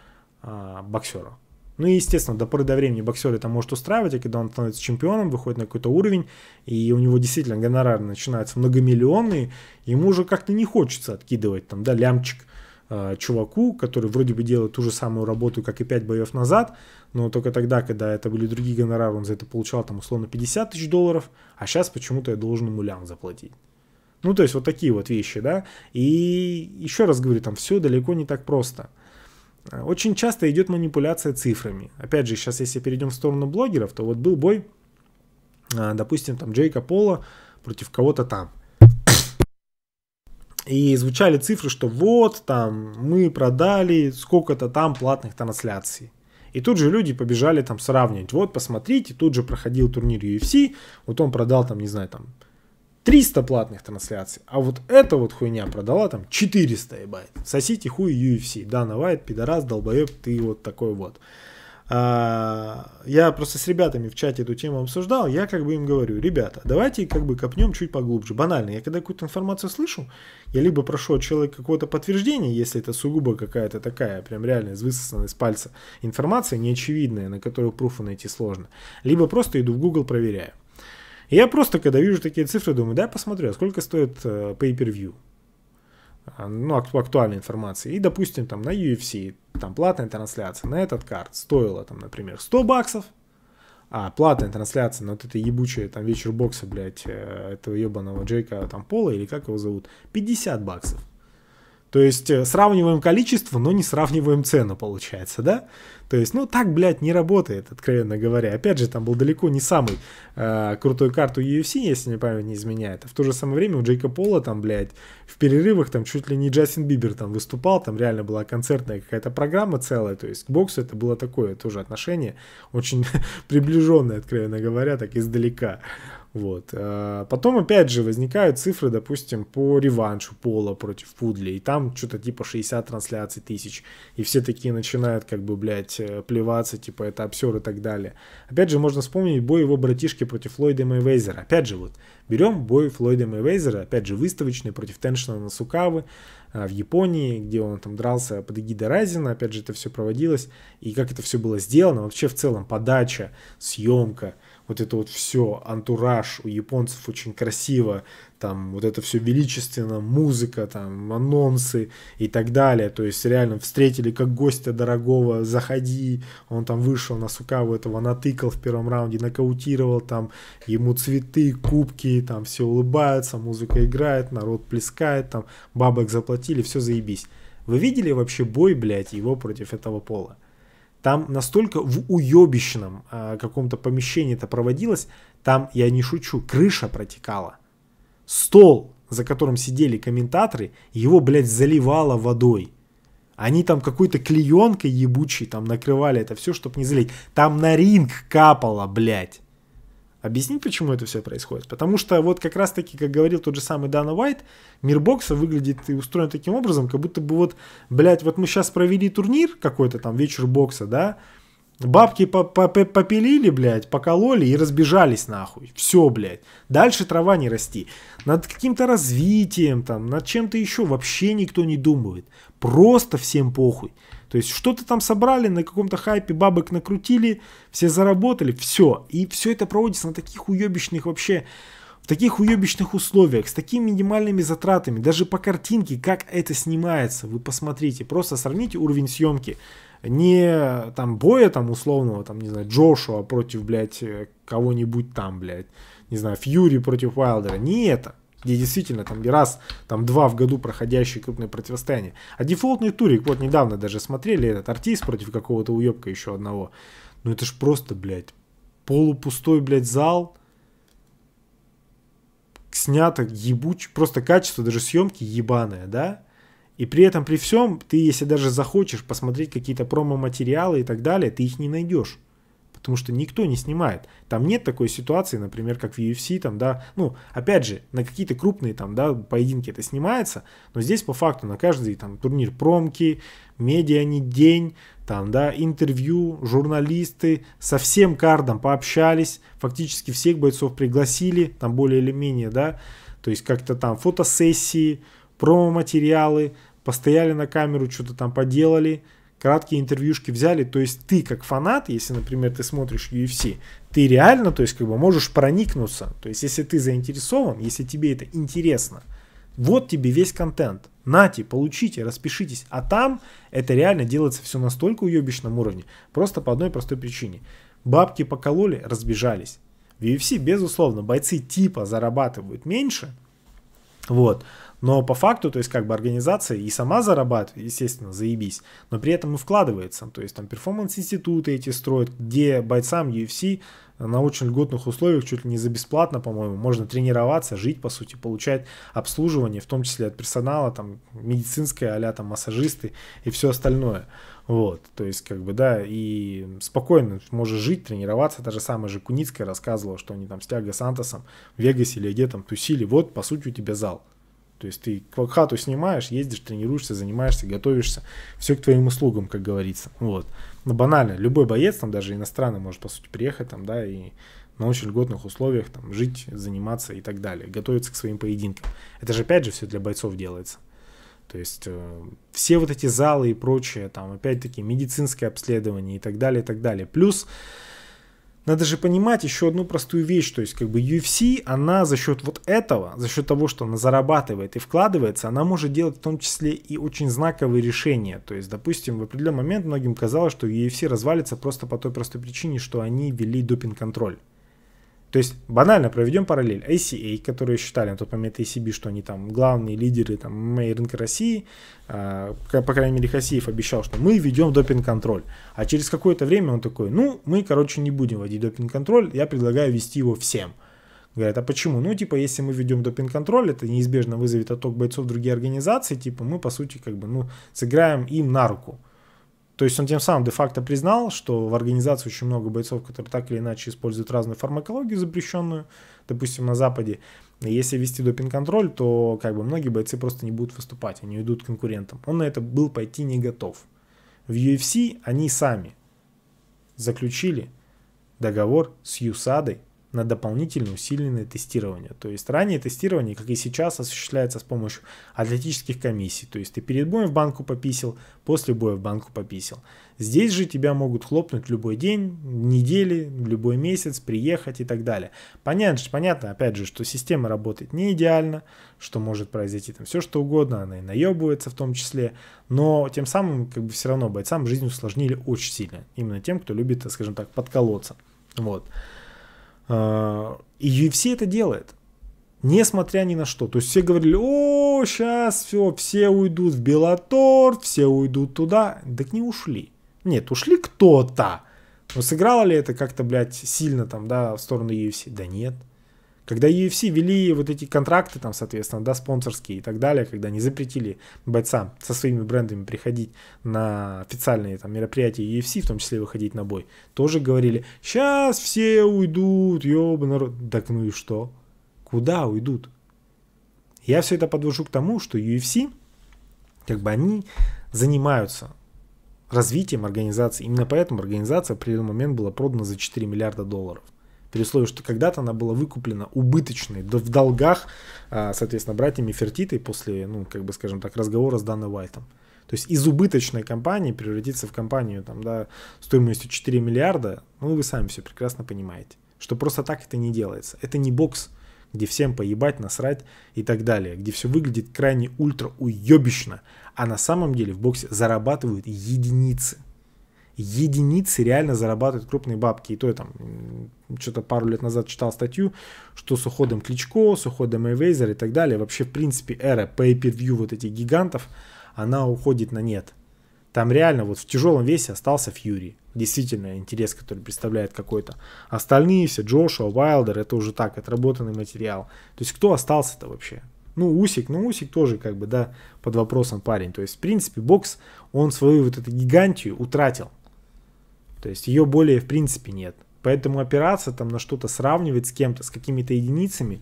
э, а, боксера. Ну и, естественно, до поры до времени боксер это может устраивать, а когда он становится чемпионом, выходит на какой-то уровень, и у него действительно гонорары начинаются многомиллионные, ему уже как-то не хочется откидывать там, да, лямчик а, чуваку, который вроде бы делает ту же самую работу, как и 5 боев назад, но только тогда, когда это были другие гонорары, он за это получал там условно 50 тысяч долларов, а сейчас почему-то я должен ему лям заплатить. Ну, то есть вот такие вот вещи, да. И еще раз говорю, там все далеко не так просто – Э, очень часто идет манипуляция цифрами. Опять же, сейчас если перейдем в сторону блогеров, то вот был бой, э, допустим, там Джейка Пола против кого-то там. И звучали цифры, что вот там мы продали сколько-то там платных трансляций. И тут же люди побежали там сравнивать. Вот, посмотрите, тут же проходил турнир UFC, вот он продал там, не знаю, там 300 платных трансляций, а вот эта вот хуйня продала там 400, ебать. Сосите хуй UFC, да, вайт пидорас, долбоеб, ты вот такой вот. А, я просто с ребятами в чате эту тему обсуждал, я как бы им говорю, ребята, давайте как бы копнем чуть поглубже. Банально, я когда какую-то информацию слышу, я либо прошу от человека какое-то подтверждение, если это сугубо какая-то такая, прям реально высосанная из пальца информация, неочевидная, на которую пруфы найти сложно, либо просто иду в Google проверяю я просто, когда вижу такие цифры, думаю, да, посмотрю, а сколько стоит э, pay-per-view? А, ну, актуальной информации. И, допустим, там на UFC, там платная трансляция, на этот карт стоила, там, например, 100 баксов, а платная трансляция на вот этой ебучей там вечер бокса, блядь, э, этого ебаного Джейка там Пола, или как его зовут, 50 баксов. То есть э, сравниваем количество, но не сравниваем цену, получается, да? То есть, ну так, блядь, не работает, откровенно говоря. Опять же, там был далеко не самый э, крутой карт у UFC, если не память не изменяет. А в то же самое время у Джейка Пола там, блядь, в перерывах там чуть ли не Джастин Бибер там выступал, там реально была концертная какая-то программа целая. То есть к боксу это было такое тоже отношение, очень приближенное, откровенно говоря, так издалека. Вот. А, потом опять же возникают цифры, допустим, по реваншу Пола против Пудли, и там что-то типа 60 трансляций тысяч, и все такие начинают как бы, блядь, э, плеваться, типа это обсер и так далее. Опять же, можно вспомнить бой его братишки против Флойда Мэйвейзера. Опять же, вот, берем бой Флойда Мэйвейзера, опять же, выставочный против Теншина Насукавы э, в Японии, где он там дрался под эгидой Разина, опять же, это все проводилось, и как это все было сделано, вообще в целом подача, съемка – вот это вот все, антураж у японцев очень красиво, там вот это все величественно, музыка, там анонсы и так далее, то есть реально встретили как гостя дорогого, заходи, он там вышел на сука у этого натыкал в первом раунде, нокаутировал там, ему цветы, кубки, там все улыбаются, музыка играет, народ плескает, там бабок заплатили, все заебись. Вы видели вообще бой, блядь, его против этого пола? Там настолько в уебищном э, а, каком-то помещении это проводилось, там, я не шучу, крыша протекала. Стол, за которым сидели комментаторы, его, блядь, заливало водой. Они там какой-то клеенкой ебучей там накрывали это все, чтобы не залить. Там на ринг капало, блядь. Объяснить, почему это все происходит? Потому что вот как раз-таки, как говорил тот же самый Дана Уайт, мир бокса выглядит и устроен таким образом, как будто бы вот, блядь, вот мы сейчас провели турнир какой-то там, вечер бокса, да, Бабки попилили, блядь, покололи и разбежались нахуй. Все, блядь. Дальше трава не расти. Над каким-то развитием там, над чем-то еще вообще никто не думает. Просто всем похуй. То есть что-то там собрали, на каком-то хайпе бабок накрутили, все заработали, все. И все это проводится на таких уебищных вообще в таких уебищных условиях, с такими минимальными затратами, даже по картинке, как это снимается, вы посмотрите, просто сравните уровень съемки. Не там боя там условного, там, не знаю, Джошуа против, блядь, э, кого-нибудь там, блядь, не знаю, Фьюри против Уайлдера, не это где действительно там и раз, там два в году проходящие крупные противостояния. А дефолтный турик, вот недавно даже смотрели этот артист против какого-то уебка еще одного. Ну это ж просто, блядь, полупустой, блядь, зал, снято ебуч, просто качество даже съемки ебаное, да? И при этом, при всем, ты, если даже захочешь посмотреть какие-то промо-материалы и так далее, ты их не найдешь потому что никто не снимает. Там нет такой ситуации, например, как в UFC, там, да, ну, опять же, на какие-то крупные там, да, поединки это снимается, но здесь по факту на каждый там турнир промки, медиа не день, там, да, интервью, журналисты, со всем кардом пообщались, фактически всех бойцов пригласили, там более или менее, да, то есть как-то там фотосессии, промо-материалы, постояли на камеру, что-то там поделали, краткие интервьюшки взяли, то есть ты как фанат, если, например, ты смотришь UFC, ты реально, то есть как бы можешь проникнуться, то есть если ты заинтересован, если тебе это интересно, вот тебе весь контент, нате, получите, распишитесь, а там это реально делается все настолько уебищном уровне, просто по одной простой причине. Бабки покололи, разбежались. В UFC, безусловно, бойцы типа зарабатывают меньше, вот. Но по факту, то есть как бы организация и сама зарабатывает, естественно, заебись, но при этом и вкладывается. То есть там перформанс-институты эти строят, где бойцам UFC на очень льготных условиях, чуть ли не за бесплатно, по-моему, можно тренироваться, жить, по сути, получать обслуживание, в том числе от персонала, там, медицинское, а там, массажисты и все остальное. Вот, то есть, как бы, да, и спокойно можешь жить, тренироваться. Та же самая же Куницкая рассказывала, что они там с Тяго Сантосом в Вегасе или где там тусили. Вот, по сути, у тебя зал. То есть ты хату снимаешь, ездишь, тренируешься, занимаешься, готовишься. Все к твоим услугам, как говорится. Вот. Ну, банально, любой боец, там даже иностранный может, по сути, приехать там, да, и на очень льготных условиях там жить, заниматься и так далее, готовиться к своим поединкам. Это же, опять же, все для бойцов делается. То есть э, все вот эти залы и прочее, там, опять-таки, медицинское обследование и так далее, и так далее. Плюс надо же понимать еще одну простую вещь, то есть как бы UFC, она за счет вот этого, за счет того, что она зарабатывает и вкладывается, она может делать в том числе и очень знаковые решения. То есть, допустим, в определенный момент многим казалось, что UFC развалится просто по той простой причине, что они вели допинг-контроль. То есть банально проведем параллель. ACA, которые считали на тот момент ACB, что они там главные лидеры там, моей рынка России, э, по крайней мере Хасиев обещал, что мы ведем допинг-контроль. А через какое-то время он такой, ну мы, короче, не будем вводить допинг-контроль, я предлагаю вести его всем. Говорят, а почему? Ну, типа, если мы ведем допинг-контроль, это неизбежно вызовет отток бойцов в другие организации, типа, мы, по сути, как бы, ну, сыграем им на руку. То есть он тем самым де-факто признал, что в организации очень много бойцов, которые так или иначе используют разную фармакологию запрещенную, допустим, на Западе. если вести допинг-контроль, то как бы многие бойцы просто не будут выступать, они уйдут к конкурентам. Он на это был пойти не готов. В UFC они сами заключили договор с ЮСАДой на дополнительное усиленное тестирование. То есть ранее тестирование, как и сейчас, осуществляется с помощью атлетических комиссий. То есть ты перед боем в банку пописил, после боя в банку пописил. Здесь же тебя могут хлопнуть любой день, недели, любой месяц, приехать и так далее. Понятно, понятно опять же, что система работает не идеально, что может произойти там все что угодно, она и наебывается в том числе, но тем самым как бы все равно бойцам жизнь усложнили очень сильно, именно тем, кто любит, скажем так, подколоться. Вот. А, и UFC это делает. Несмотря ни на что. То есть все говорили, о, сейчас все, все уйдут в Белатор, все уйдут туда. Так не ушли. Нет, ушли кто-то. Но сыграло ли это как-то, блядь, сильно там, да, в сторону UFC? Да нет. Когда UFC вели вот эти контракты там, соответственно, да, спонсорские и так далее, когда они запретили бойцам со своими брендами приходить на официальные там мероприятия UFC, в том числе выходить на бой, тоже говорили, сейчас все уйдут, ёба народ. Так ну и что? Куда уйдут? Я все это подвожу к тому, что UFC, как бы они занимаются развитием организации. Именно поэтому организация в определенный момент была продана за 4 миллиарда долларов – при условии, что когда-то она была выкуплена убыточной, в долгах, а, соответственно, братьями Фертитой после, ну, как бы, скажем так, разговора с Данной Уайтом. То есть из убыточной компании превратиться в компанию там, да, стоимостью 4 миллиарда, ну вы сами все прекрасно понимаете, что просто так это не делается. Это не бокс, где всем поебать, насрать и так далее, где все выглядит крайне ультра уебищно, а на самом деле в боксе зарабатывают единицы – единицы реально зарабатывают крупные бабки. И то я там что-то пару лет назад читал статью, что с уходом Кличко, с уходом Эйвейзера и так далее, вообще, в принципе, эра pay-per-view вот этих гигантов, она уходит на нет. Там реально вот в тяжелом весе остался Фьюри. Действительно интерес, который представляет какой-то. Остальные все, Джошуа, Уайлдер, это уже так, отработанный материал. То есть кто остался-то вообще? Ну, Усик, ну, Усик тоже как бы, да, под вопросом парень. То есть, в принципе, бокс, он свою вот эту гигантию утратил. То есть ее более в принципе нет. Поэтому опираться там на что-то сравнивать с кем-то, с какими-то единицами,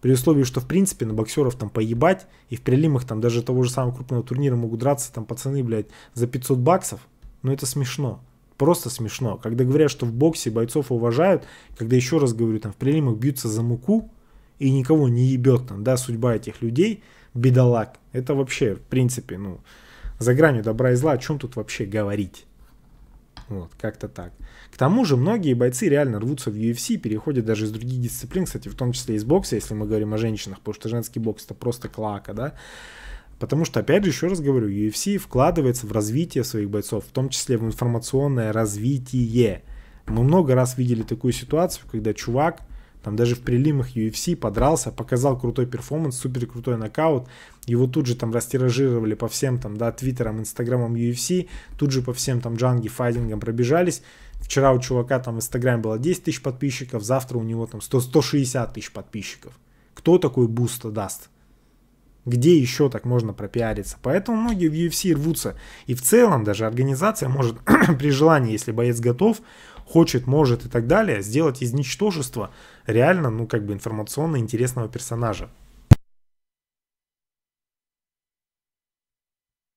при условии, что в принципе на боксеров там поебать, и в прилимах там даже того же самого крупного турнира могут драться там пацаны, блядь, за 500 баксов, ну это смешно. Просто смешно. Когда говорят, что в боксе бойцов уважают, когда еще раз говорю, там в прилимах бьются за муку, и никого не ебет там, да, судьба этих людей, бедолаг. Это вообще, в принципе, ну, за гранью добра и зла, о чем тут вообще говорить? Вот, как-то так. К тому же многие бойцы реально рвутся в UFC, переходят даже из других дисциплин, кстати, в том числе из бокса, если мы говорим о женщинах, потому что женский бокс это просто клака, да. Потому что, опять же, еще раз говорю, UFC вкладывается в развитие своих бойцов, в том числе в информационное развитие. Мы много раз видели такую ситуацию, когда чувак там даже в прилимах UFC подрался, показал крутой перформанс, супер крутой нокаут. Его тут же там растиражировали по всем там, да, твиттерам, инстаграмам UFC. Тут же по всем там джанги, файтингам пробежались. Вчера у чувака там в инстаграме было 10 тысяч подписчиков, завтра у него там 100, 160 тысяч подписчиков. Кто такой буста даст? Где еще так можно пропиариться? Поэтому многие в UFC рвутся. И в целом даже организация может при желании, если боец готов, хочет, может и так далее, сделать из ничтожества реально, ну, как бы информационно интересного персонажа.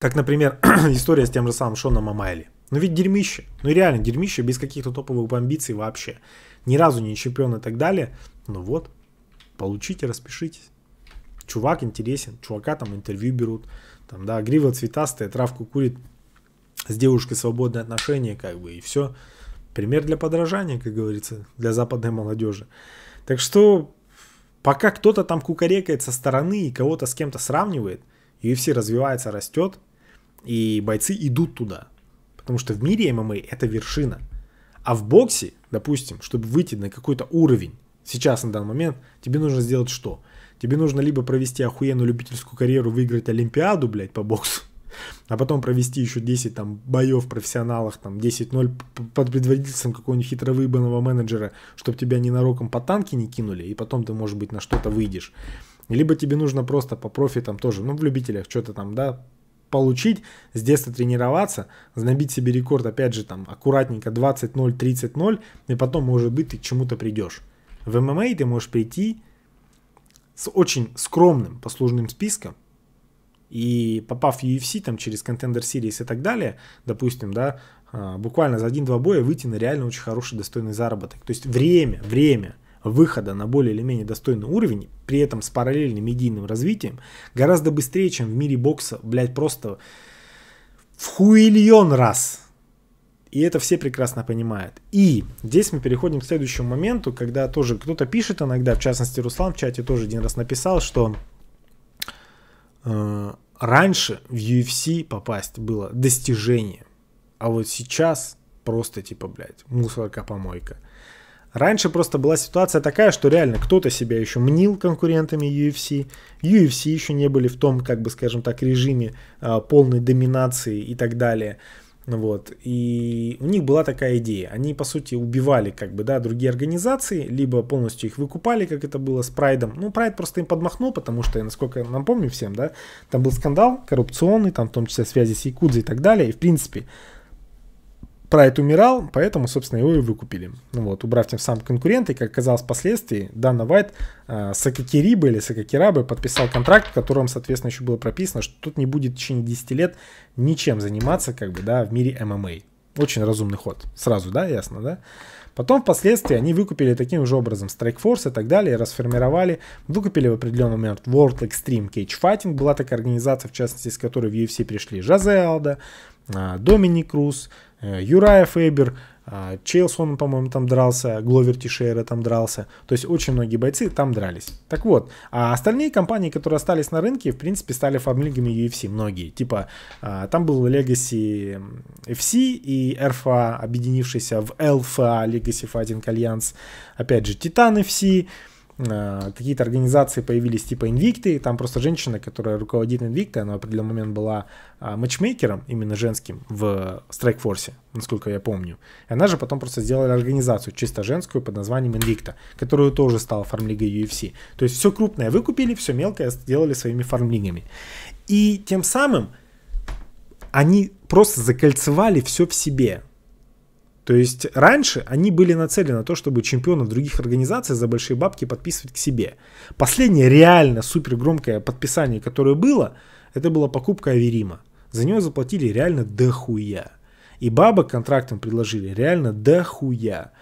Как, например, история с тем же самым Шоном Амайли. Ну ведь дерьмище. Ну реально дерьмище, без каких-то топовых амбиций вообще. Ни разу не чемпион и так далее. Ну вот, получите, распишитесь. Чувак интересен, чувака там интервью берут. Там, да, грива цветастая, травку курит, с девушкой свободные отношения, как бы, и все. Пример для подражания, как говорится, для западной молодежи. Так что, пока кто-то там кукарекает со стороны и кого-то с кем-то сравнивает, UFC развивается, растет, и бойцы идут туда. Потому что в мире ММА эм эм это вершина. А в боксе, допустим, чтобы выйти на какой-то уровень, сейчас на данный момент, тебе нужно сделать что? Тебе нужно либо провести охуенную любительскую карьеру, выиграть Олимпиаду, блядь, по боксу, а потом провести еще 10 там боев в профессионалах, там 10-0 под предводительством какого-нибудь хитро хитровыбанного менеджера, чтобы тебя ненароком по танке не кинули, и потом ты, может быть, на что-то выйдешь. Либо тебе нужно просто по профи там тоже, ну, в любителях что-то там, да, получить, с детства тренироваться, набить себе рекорд, опять же, там, аккуратненько 20-0, 30-0, и потом, может быть, ты к чему-то придешь. В ММА ты можешь прийти с очень скромным послужным списком, и попав в UFC там через Contender Series и так далее, допустим, да, а, буквально за один-два боя выйти на реально очень хороший достойный заработок. То есть время, время выхода на более или менее достойный уровень, при этом с параллельным медийным развитием, гораздо быстрее, чем в мире бокса, блядь, просто в хуильон раз. И это все прекрасно понимают. И здесь мы переходим к следующему моменту, когда тоже кто-то пишет иногда, в частности Руслан в чате тоже один раз написал, что э, раньше в UFC попасть было достижение, а вот сейчас просто типа, блядь, мусорка-помойка. Раньше просто была ситуация такая, что реально кто-то себя еще мнил конкурентами UFC, UFC еще не были в том, как бы скажем так, режиме э, полной доминации и так далее. Вот. И у них была такая идея. Они, по сути, убивали как бы, да, другие организации, либо полностью их выкупали, как это было с Прайдом. Ну, Прайд просто им подмахнул, потому что, насколько я напомню всем, да, там был скандал коррупционный, там в том числе связи с Якудзой и так далее. И, в принципе, Спрайт умирал, поэтому, собственно, его и выкупили. Ну вот, убрав тем самым конкурента, и, как оказалось впоследствии, Дана Вайт э, с Акакирибой или с Акакирабой подписал контракт, в котором, соответственно, еще было прописано, что тут не будет в течение 10 лет ничем заниматься, как бы, да, в мире ММА. Очень разумный ход. Сразу, да, ясно, да? Потом впоследствии они выкупили таким же образом Strike Force и так далее, расформировали, выкупили в определенный момент World Extreme Cage Fighting, была такая организация, в частности, из которой в UFC пришли Жозе Алда, э, Доминик Круз, Э, Юрая Фейбер, а, Чейлсон, по-моему, там дрался, Гловер Тишера там дрался. То есть очень многие бойцы там дрались. Так вот, а остальные компании, которые остались на рынке, в принципе, стали фармлигами UFC многие. Типа а, там был Legacy FC и RFA, а, объединившийся в LFA, Legacy Fighting Alliance. Опять же, Titan FC, Э, какие-то организации появились типа Invicti, там просто женщина, которая руководит Invicti, она в определенный момент была а, матчмейкером, именно женским, в Strike Force, насколько я помню. И она же потом просто сделала организацию чисто женскую под названием Invicta, которую тоже стала фармлигой UFC. То есть все крупное выкупили, все мелкое сделали своими фармлигами. И тем самым они просто закольцевали все в себе. То есть раньше они были нацелены на то, чтобы чемпионов других организаций за большие бабки подписывать к себе. Последнее реально супер громкое подписание, которое было, это была покупка Аверима. За нее заплатили реально дохуя. И бабок контрактом предложили реально дохуя.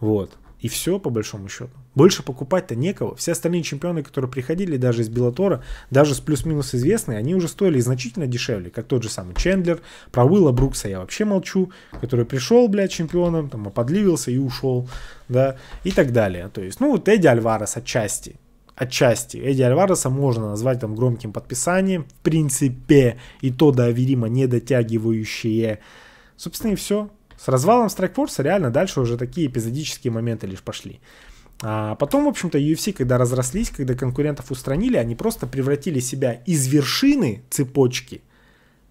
Вот. И все, по большому счету. Больше покупать-то некого. Все остальные чемпионы, которые приходили даже из Беллатора, даже с плюс-минус известные, они уже стоили значительно дешевле, как тот же самый Чендлер. Про Уилла Брукса я вообще молчу, который пришел, блядь, чемпионом, там, оподливился и ушел, да, и так далее. То есть, ну, вот Эдди Альварес отчасти, отчасти. Эдди Альвареса можно назвать там громким подписанием, в принципе, и то до Аверима не дотягивающее. Собственно, и все. С развалом Strikeforce реально дальше уже такие эпизодические моменты лишь пошли. А потом, в общем-то, UFC, когда разрослись, когда конкурентов устранили, они просто превратили себя из вершины цепочки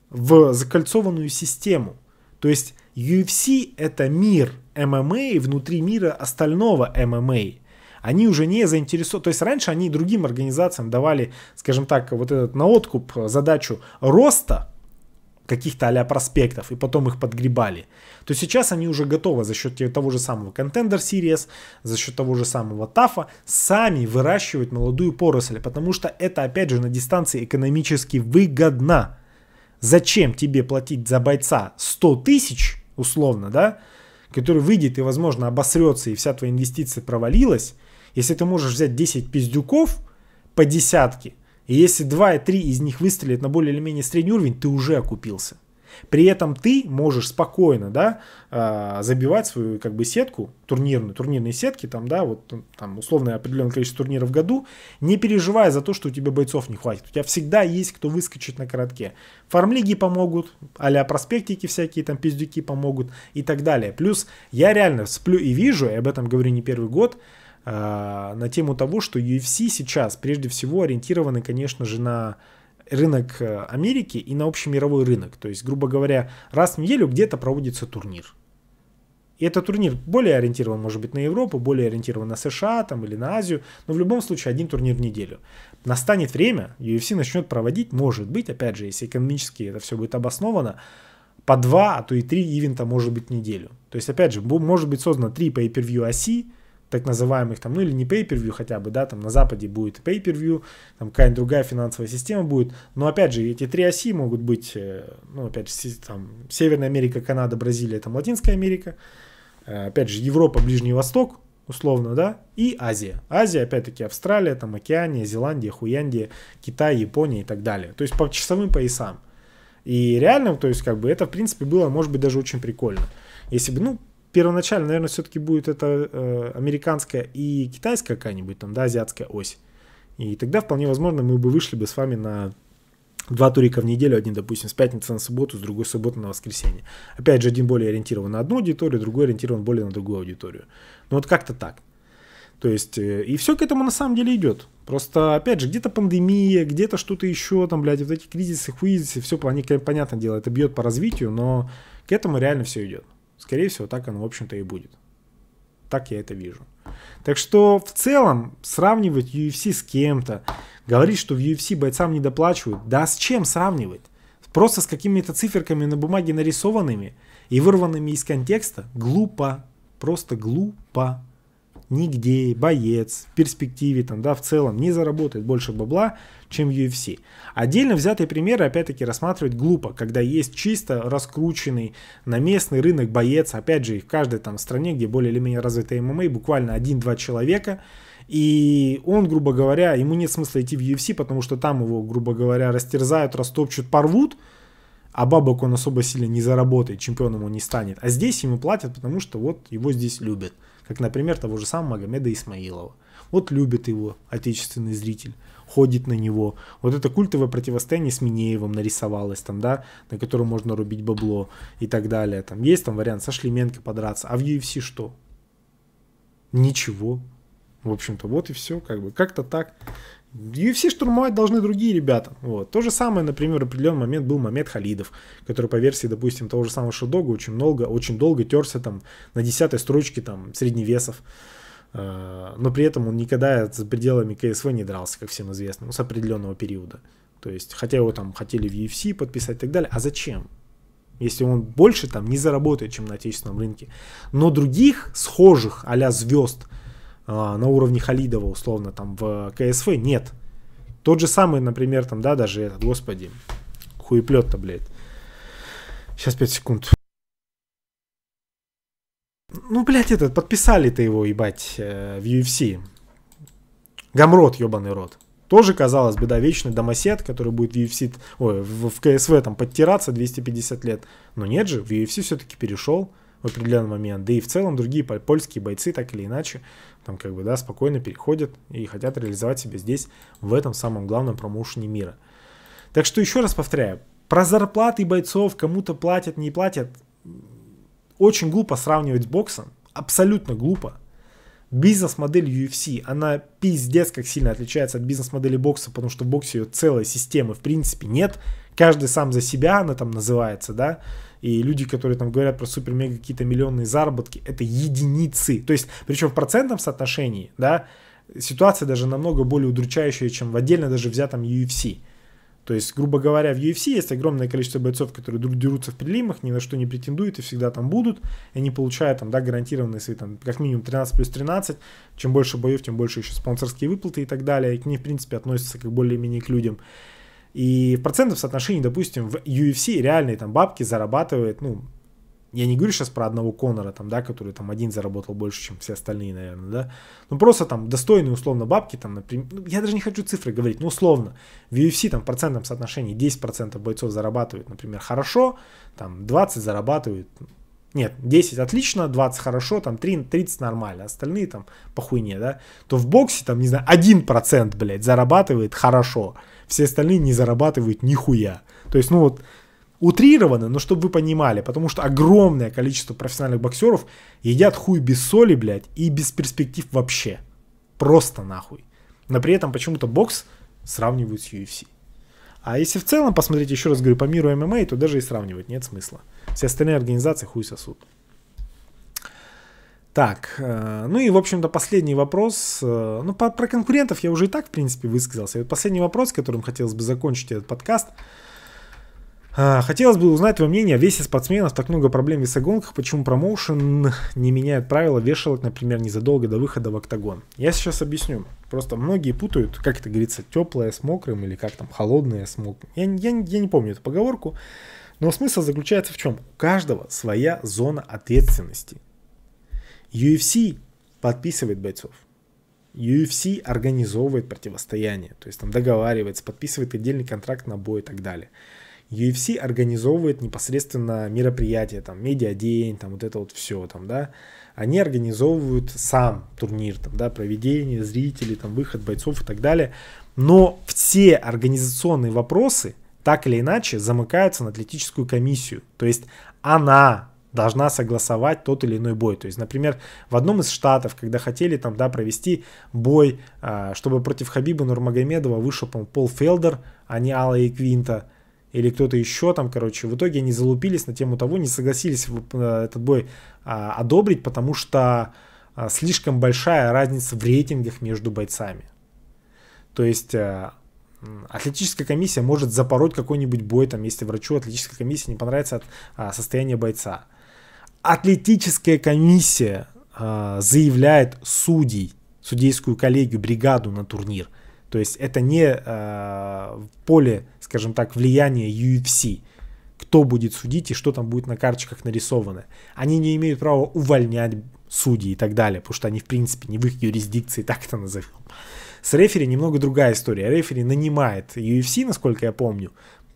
в закольцованную систему. То есть UFC это мир ММА эм эм внутри мира остального ММА эм они уже не заинтересованы. То есть раньше они другим организациям давали, скажем так, вот этот на откуп э, задачу роста, каких-то а проспектов и потом их подгребали, то сейчас они уже готовы за счет того же самого Contender Series, за счет того же самого ТАФа сами выращивать молодую поросль, потому что это опять же на дистанции экономически выгодно. Зачем тебе платить за бойца 100 тысяч, условно, да, который выйдет и, возможно, обосрется, и вся твоя инвестиция провалилась, если ты можешь взять 10 пиздюков по десятке, и если 2 и 3 из них выстрелят на более или менее средний уровень, ты уже окупился. При этом ты можешь спокойно, да, а, забивать свою как бы сетку, турнирную, турнирные сетки, там, да, вот там условное определенное количество турниров в году, не переживая за то, что у тебя бойцов не хватит. У тебя всегда есть кто выскочит на коротке. Фармлиги помогут, а проспектики всякие, там пиздюки помогут и так далее. Плюс я реально сплю и вижу, и об этом говорю не первый год, Э, на тему того, что UFC сейчас прежде всего ориентированы, конечно же, на рынок э, Америки и на общемировой рынок. То есть, грубо говоря, раз в неделю где-то проводится турнир. И этот турнир более ориентирован, может быть, на Европу, более ориентирован на США там, или на Азию, но в любом случае один турнир в неделю. Настанет время, UFC начнет проводить, может быть, опять же, если экономически это все будет обосновано, по два, а то и три ивента может быть в неделю. То есть, опять же, может быть создано три по per view оси, так называемых, там, ну или не pay-per-view хотя бы, да, там на Западе будет pay-per-view, там какая-нибудь другая финансовая система будет, но опять же, эти три оси могут быть, э, ну опять же, там Северная Америка, Канада, Бразилия, там Латинская Америка, э, опять же, Европа, Ближний Восток, условно, да, и Азия. Азия, опять-таки, Австралия, там Океания, Зеландия, Хуяндия, Китай, Япония и так далее. То есть по часовым поясам. И реально, то есть, как бы, это, в принципе, было, может быть, даже очень прикольно. Если бы, ну, первоначально, наверное, все-таки будет это э, американская и китайская какая-нибудь, там, да, азиатская ось. И тогда вполне возможно мы бы вышли бы с вами на два турика в неделю, один, допустим, с пятницы на субботу, с другой субботы на воскресенье. Опять же, один более ориентирован на одну аудиторию, другой ориентирован более на другую аудиторию. Ну вот как-то так. То есть, э, и все к этому на самом деле идет. Просто, опять же, где-то пандемия, где-то что-то еще, там, блядь, вот эти кризисы, хуизисы, все, они, понятное дело, это бьет по развитию, но к этому реально все идет. Скорее всего, так оно, в общем-то, и будет. Так я это вижу. Так что, в целом, сравнивать UFC с кем-то, говорить, что в UFC бойцам не доплачивают, да с чем сравнивать? Просто с какими-то циферками на бумаге нарисованными и вырванными из контекста? Глупо. Просто глупо нигде боец в перспективе там, да, в целом не заработает больше бабла, чем UFC. Отдельно взятые примеры, опять-таки, рассматривать глупо, когда есть чисто раскрученный на местный рынок боец, опять же, в каждой там стране, где более или менее развитая ММА, буквально 1-2 человека, и он, грубо говоря, ему нет смысла идти в UFC, потому что там его, грубо говоря, растерзают, растопчут, порвут, а бабок он особо сильно не заработает, чемпионом он не станет. А здесь ему платят, потому что вот его здесь любят как, например, того же самого Магомеда Исмаилова. Вот любит его отечественный зритель, ходит на него. Вот это культовое противостояние с Минеевым нарисовалось там, да, на котором можно рубить бабло и так далее. Там есть там вариант со Шлеменко подраться, а в UFC что? Ничего. В общем-то, вот и все, как бы, как-то так. UFC штурмовать должны другие ребята. Вот. То же самое, например, в определенный момент был момент Халидов, который по версии, допустим, того же самого Шедога очень много, очень долго терся там на десятой строчке там средневесов. Э, но при этом он никогда за пределами КСВ не дрался, как всем известно, ну, с определенного периода. То есть, хотя его там хотели в UFC подписать и так далее, а зачем? Если он больше там не заработает, чем на отечественном рынке. Но других схожих а звезд – а, на уровне Халидова, условно, там в КСФ, нет. Тот же самый, например, там, да, даже этот, господи, хуеплет-то, блядь. Сейчас 5 секунд. Ну, блядь, этот, подписали-то его, ебать, э, в UFC. Гамрот, ебаный рот. Тоже, казалось бы, да, вечный домосед, который будет в UFC, ой, в, в КСВ там подтираться 250 лет. Но нет же, в UFC все-таки перешел в определенный момент. Да и в целом другие польские бойцы так или иначе там как бы, да, спокойно переходят и хотят реализовать себя здесь, в этом самом главном промоушене мира. Так что еще раз повторяю, про зарплаты бойцов, кому-то платят, не платят, очень глупо сравнивать с боксом, абсолютно глупо. Бизнес-модель UFC, она пиздец как сильно отличается от бизнес-модели бокса, потому что в боксе ее целой системы в принципе нет. Каждый сам за себя, она там называется, да. И люди, которые там говорят про супер-мега какие-то миллионные заработки, это единицы. То есть, причем в процентном соотношении, да, ситуация даже намного более удручающая, чем в отдельно даже взятом UFC. То есть, грубо говоря, в UFC есть огромное количество бойцов, которые дерутся в прилимах, ни на что не претендуют и всегда там будут. И они получают там, да, гарантированные свои, там, как минимум 13 плюс 13. Чем больше боев, тем больше еще спонсорские выплаты и так далее. И к ним в принципе, относятся как более-менее к людям. И в процентном соотношении, допустим, в UFC реальные там бабки зарабатывает, ну, я не говорю сейчас про одного Конора, там, да, который там один заработал больше, чем все остальные, наверное, да. Ну, просто там достойные, условно, бабки, там, например, ну, я даже не хочу цифры говорить, но условно, в UFC там в процентном соотношении 10% бойцов зарабатывают, например, хорошо, там 20 зарабатывают, нет, 10 отлично, 20 хорошо, там 3, 30 нормально, остальные там по хуйне, да, то в боксе там, не знаю, 1% блядь, зарабатывает хорошо, все остальные не зарабатывают нихуя. То есть, ну вот, утрированно, но чтобы вы понимали, потому что огромное количество профессиональных боксеров едят хуй без соли, блядь, и без перспектив вообще. Просто нахуй. Но при этом почему-то бокс сравнивают с UFC. А если в целом посмотреть, еще раз говорю, по миру ММА, то даже и сравнивать нет смысла. Все остальные организации хуй сосут. Так, э, ну и, в общем-то, последний вопрос. Э, ну, по, про конкурентов я уже и так, в принципе, высказался. И вот последний вопрос, которым хотелось бы закончить этот подкаст. Э, хотелось бы узнать твое мнение о весе спортсменов. Так много проблем в весогонках. Почему промоушен не меняет правила вешалок, например, незадолго до выхода в октагон? Я сейчас объясню. Просто многие путают, как это говорится, теплое с мокрым или как там холодное с мокрым. Я, я, я не помню эту поговорку. Но смысл заключается в чем? У каждого своя зона ответственности – UFC подписывает бойцов. UFC организовывает противостояние, то есть там договаривается, подписывает отдельный контракт на бой и так далее. UFC организовывает непосредственно мероприятия, там, медиа-день, там, вот это вот все, там, да. Они организовывают сам турнир, там, да, проведение зрителей, там, выход бойцов и так далее. Но все организационные вопросы так или иначе замыкаются на атлетическую комиссию. То есть она должна согласовать тот или иной бой. То есть, например, в одном из штатов, когда хотели там, да, провести бой, а, чтобы против Хабиба Нурмагомедова вышел, по-моему, Пол Фелдер, а не Алла и Квинта, или кто-то еще там, короче, в итоге они залупились на тему того, не согласились э, этот бой а, одобрить, потому что а, слишком большая разница в рейтингах между бойцами. То есть э, атлетическая комиссия может запороть какой-нибудь бой, там, если врачу атлетической комиссия не понравится состояние бойца. Атлетическая комиссия э, заявляет судей, судейскую коллегию, бригаду на турнир. То есть это не э, поле, скажем так, влияния UFC кто будет судить и что там будет на карточках нарисовано. Они не имеют права увольнять судей и так далее, потому что они, в принципе, не в их юрисдикции, так это назовем. С рефери немного другая история. Рефери нанимает UFC, насколько я помню,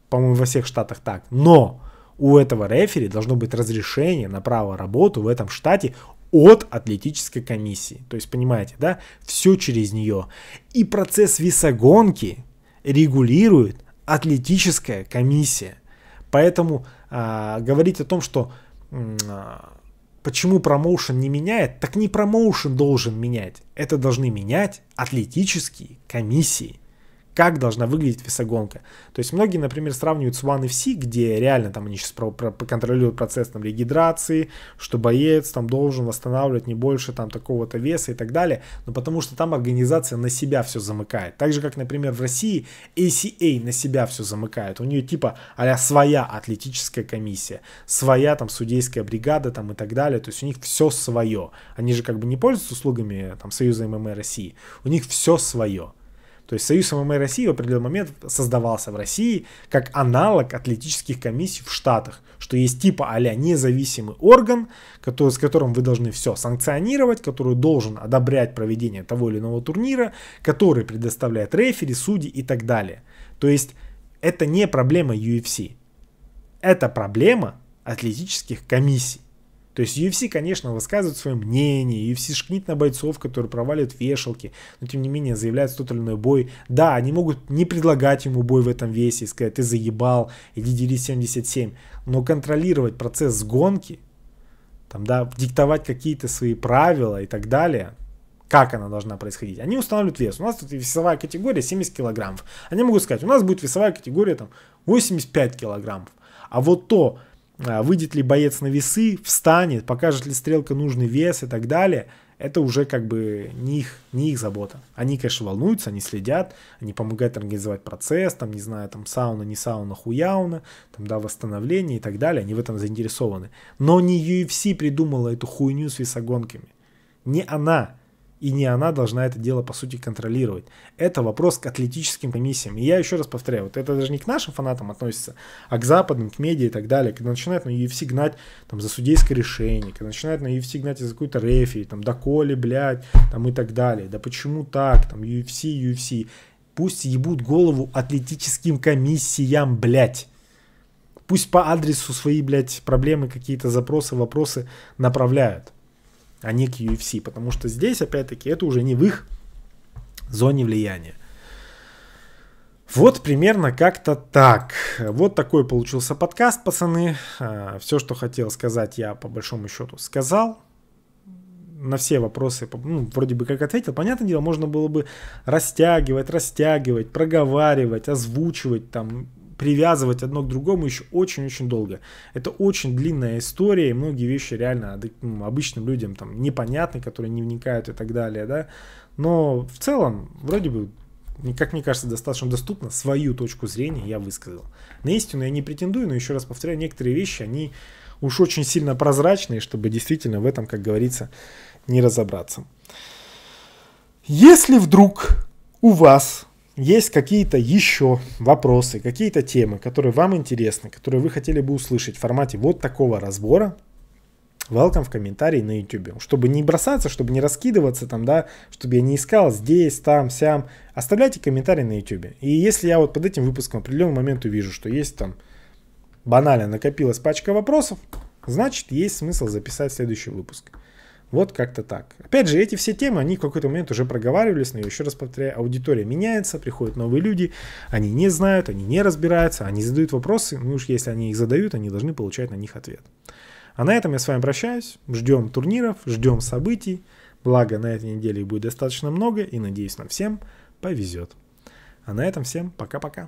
по-моему, во всех штатах так, но у этого рефери должно быть разрешение на право работу в этом штате от атлетической комиссии. То есть, понимаете, да, все через нее. И процесс весогонки регулирует атлетическая комиссия. Поэтому а, говорить о том, что а, почему промоушен не меняет, так не промоушен должен менять. Это должны менять атлетические комиссии как должна выглядеть весогонка. То есть многие, например, сравнивают с One FC, где реально там они сейчас про, про, контролируют процесс там регидрации, что боец там должен восстанавливать не больше там такого-то веса и так далее, но потому что там организация на себя все замыкает. Так же, как, например, в России ACA на себя все замыкает. У нее типа а своя атлетическая комиссия, своя там судейская бригада там и так далее. То есть у них все свое. Они же как бы не пользуются услугами там Союза ММА России. У них все свое. То есть Союз ММА России в определенный момент создавался в России как аналог атлетических комиссий в Штатах, что есть типа а независимый орган, который, с которым вы должны все санкционировать, который должен одобрять проведение того или иного турнира, который предоставляет рефери, судьи и так далее. То есть это не проблема UFC, это проблема атлетических комиссий. То есть UFC, конечно, высказывает свое мнение, UFC шкнит на бойцов, которые проваливают вешалки, но тем не менее заявляет тот или иной бой. Да, они могут не предлагать ему бой в этом весе и сказать, ты заебал, иди дери 77. Но контролировать процесс гонки, там, да, диктовать какие-то свои правила и так далее, как она должна происходить. Они устанавливают вес. У нас тут весовая категория 70 килограммов. Они могут сказать, у нас будет весовая категория там 85 килограммов. А вот то, а, выйдет ли боец на весы, встанет, покажет ли стрелка нужный вес и так далее, это уже как бы не их, не их забота. Они, конечно, волнуются, они следят, они помогают организовать процесс, там, не знаю, там сауна, не сауна, хуяуна, там, да, восстановление и так далее, они в этом заинтересованы. Но не UFC придумала эту хуйню с весогонками. Не она и не она должна это дело, по сути, контролировать. Это вопрос к атлетическим комиссиям. И я еще раз повторяю, вот это даже не к нашим фанатам относится, а к западным, к медиа и так далее. Когда начинают на UFC гнать там, за судейское решение, когда начинают на UFC гнать за какую-то рефери, там, доколе, блядь, там, и так далее. Да почему так, там, UFC, UFC. Пусть ебут голову атлетическим комиссиям, блядь пусть по адресу свои, блядь, проблемы, какие-то запросы, вопросы направляют а не к UFC, потому что здесь, опять-таки, это уже не в их зоне влияния. Вот примерно как-то так. Вот такой получился подкаст, пацаны. А, все, что хотел сказать, я по большому счету сказал. На все вопросы, ну, вроде бы как ответил. Понятное дело, можно было бы растягивать, растягивать, проговаривать, озвучивать там привязывать одно к другому еще очень-очень долго. Это очень длинная история, и многие вещи реально ну, обычным людям там непонятны, которые не вникают и так далее, да. Но в целом, вроде бы, как мне кажется, достаточно доступно свою точку зрения я высказал. На истину я не претендую, но еще раз повторяю, некоторые вещи, они уж очень сильно прозрачные, чтобы действительно в этом, как говорится, не разобраться. Если вдруг у вас есть какие-то еще вопросы, какие-то темы, которые вам интересны, которые вы хотели бы услышать в формате вот такого разбора, welcome в комментарии на YouTube. Чтобы не бросаться, чтобы не раскидываться там, да, чтобы я не искал здесь, там, сям, оставляйте комментарии на YouTube. И если я вот под этим выпуском в определенный момент увижу, что есть там банально накопилась пачка вопросов, значит есть смысл записать следующий выпуск. Вот как-то так. Опять же, эти все темы, они в какой-то момент уже проговаривались, но я еще раз повторяю, аудитория меняется, приходят новые люди, они не знают, они не разбираются, они задают вопросы, ну уж если они их задают, они должны получать на них ответ. А на этом я с вами прощаюсь, ждем турниров, ждем событий, благо на этой неделе их будет достаточно много и надеюсь нам всем повезет. А на этом всем пока-пока.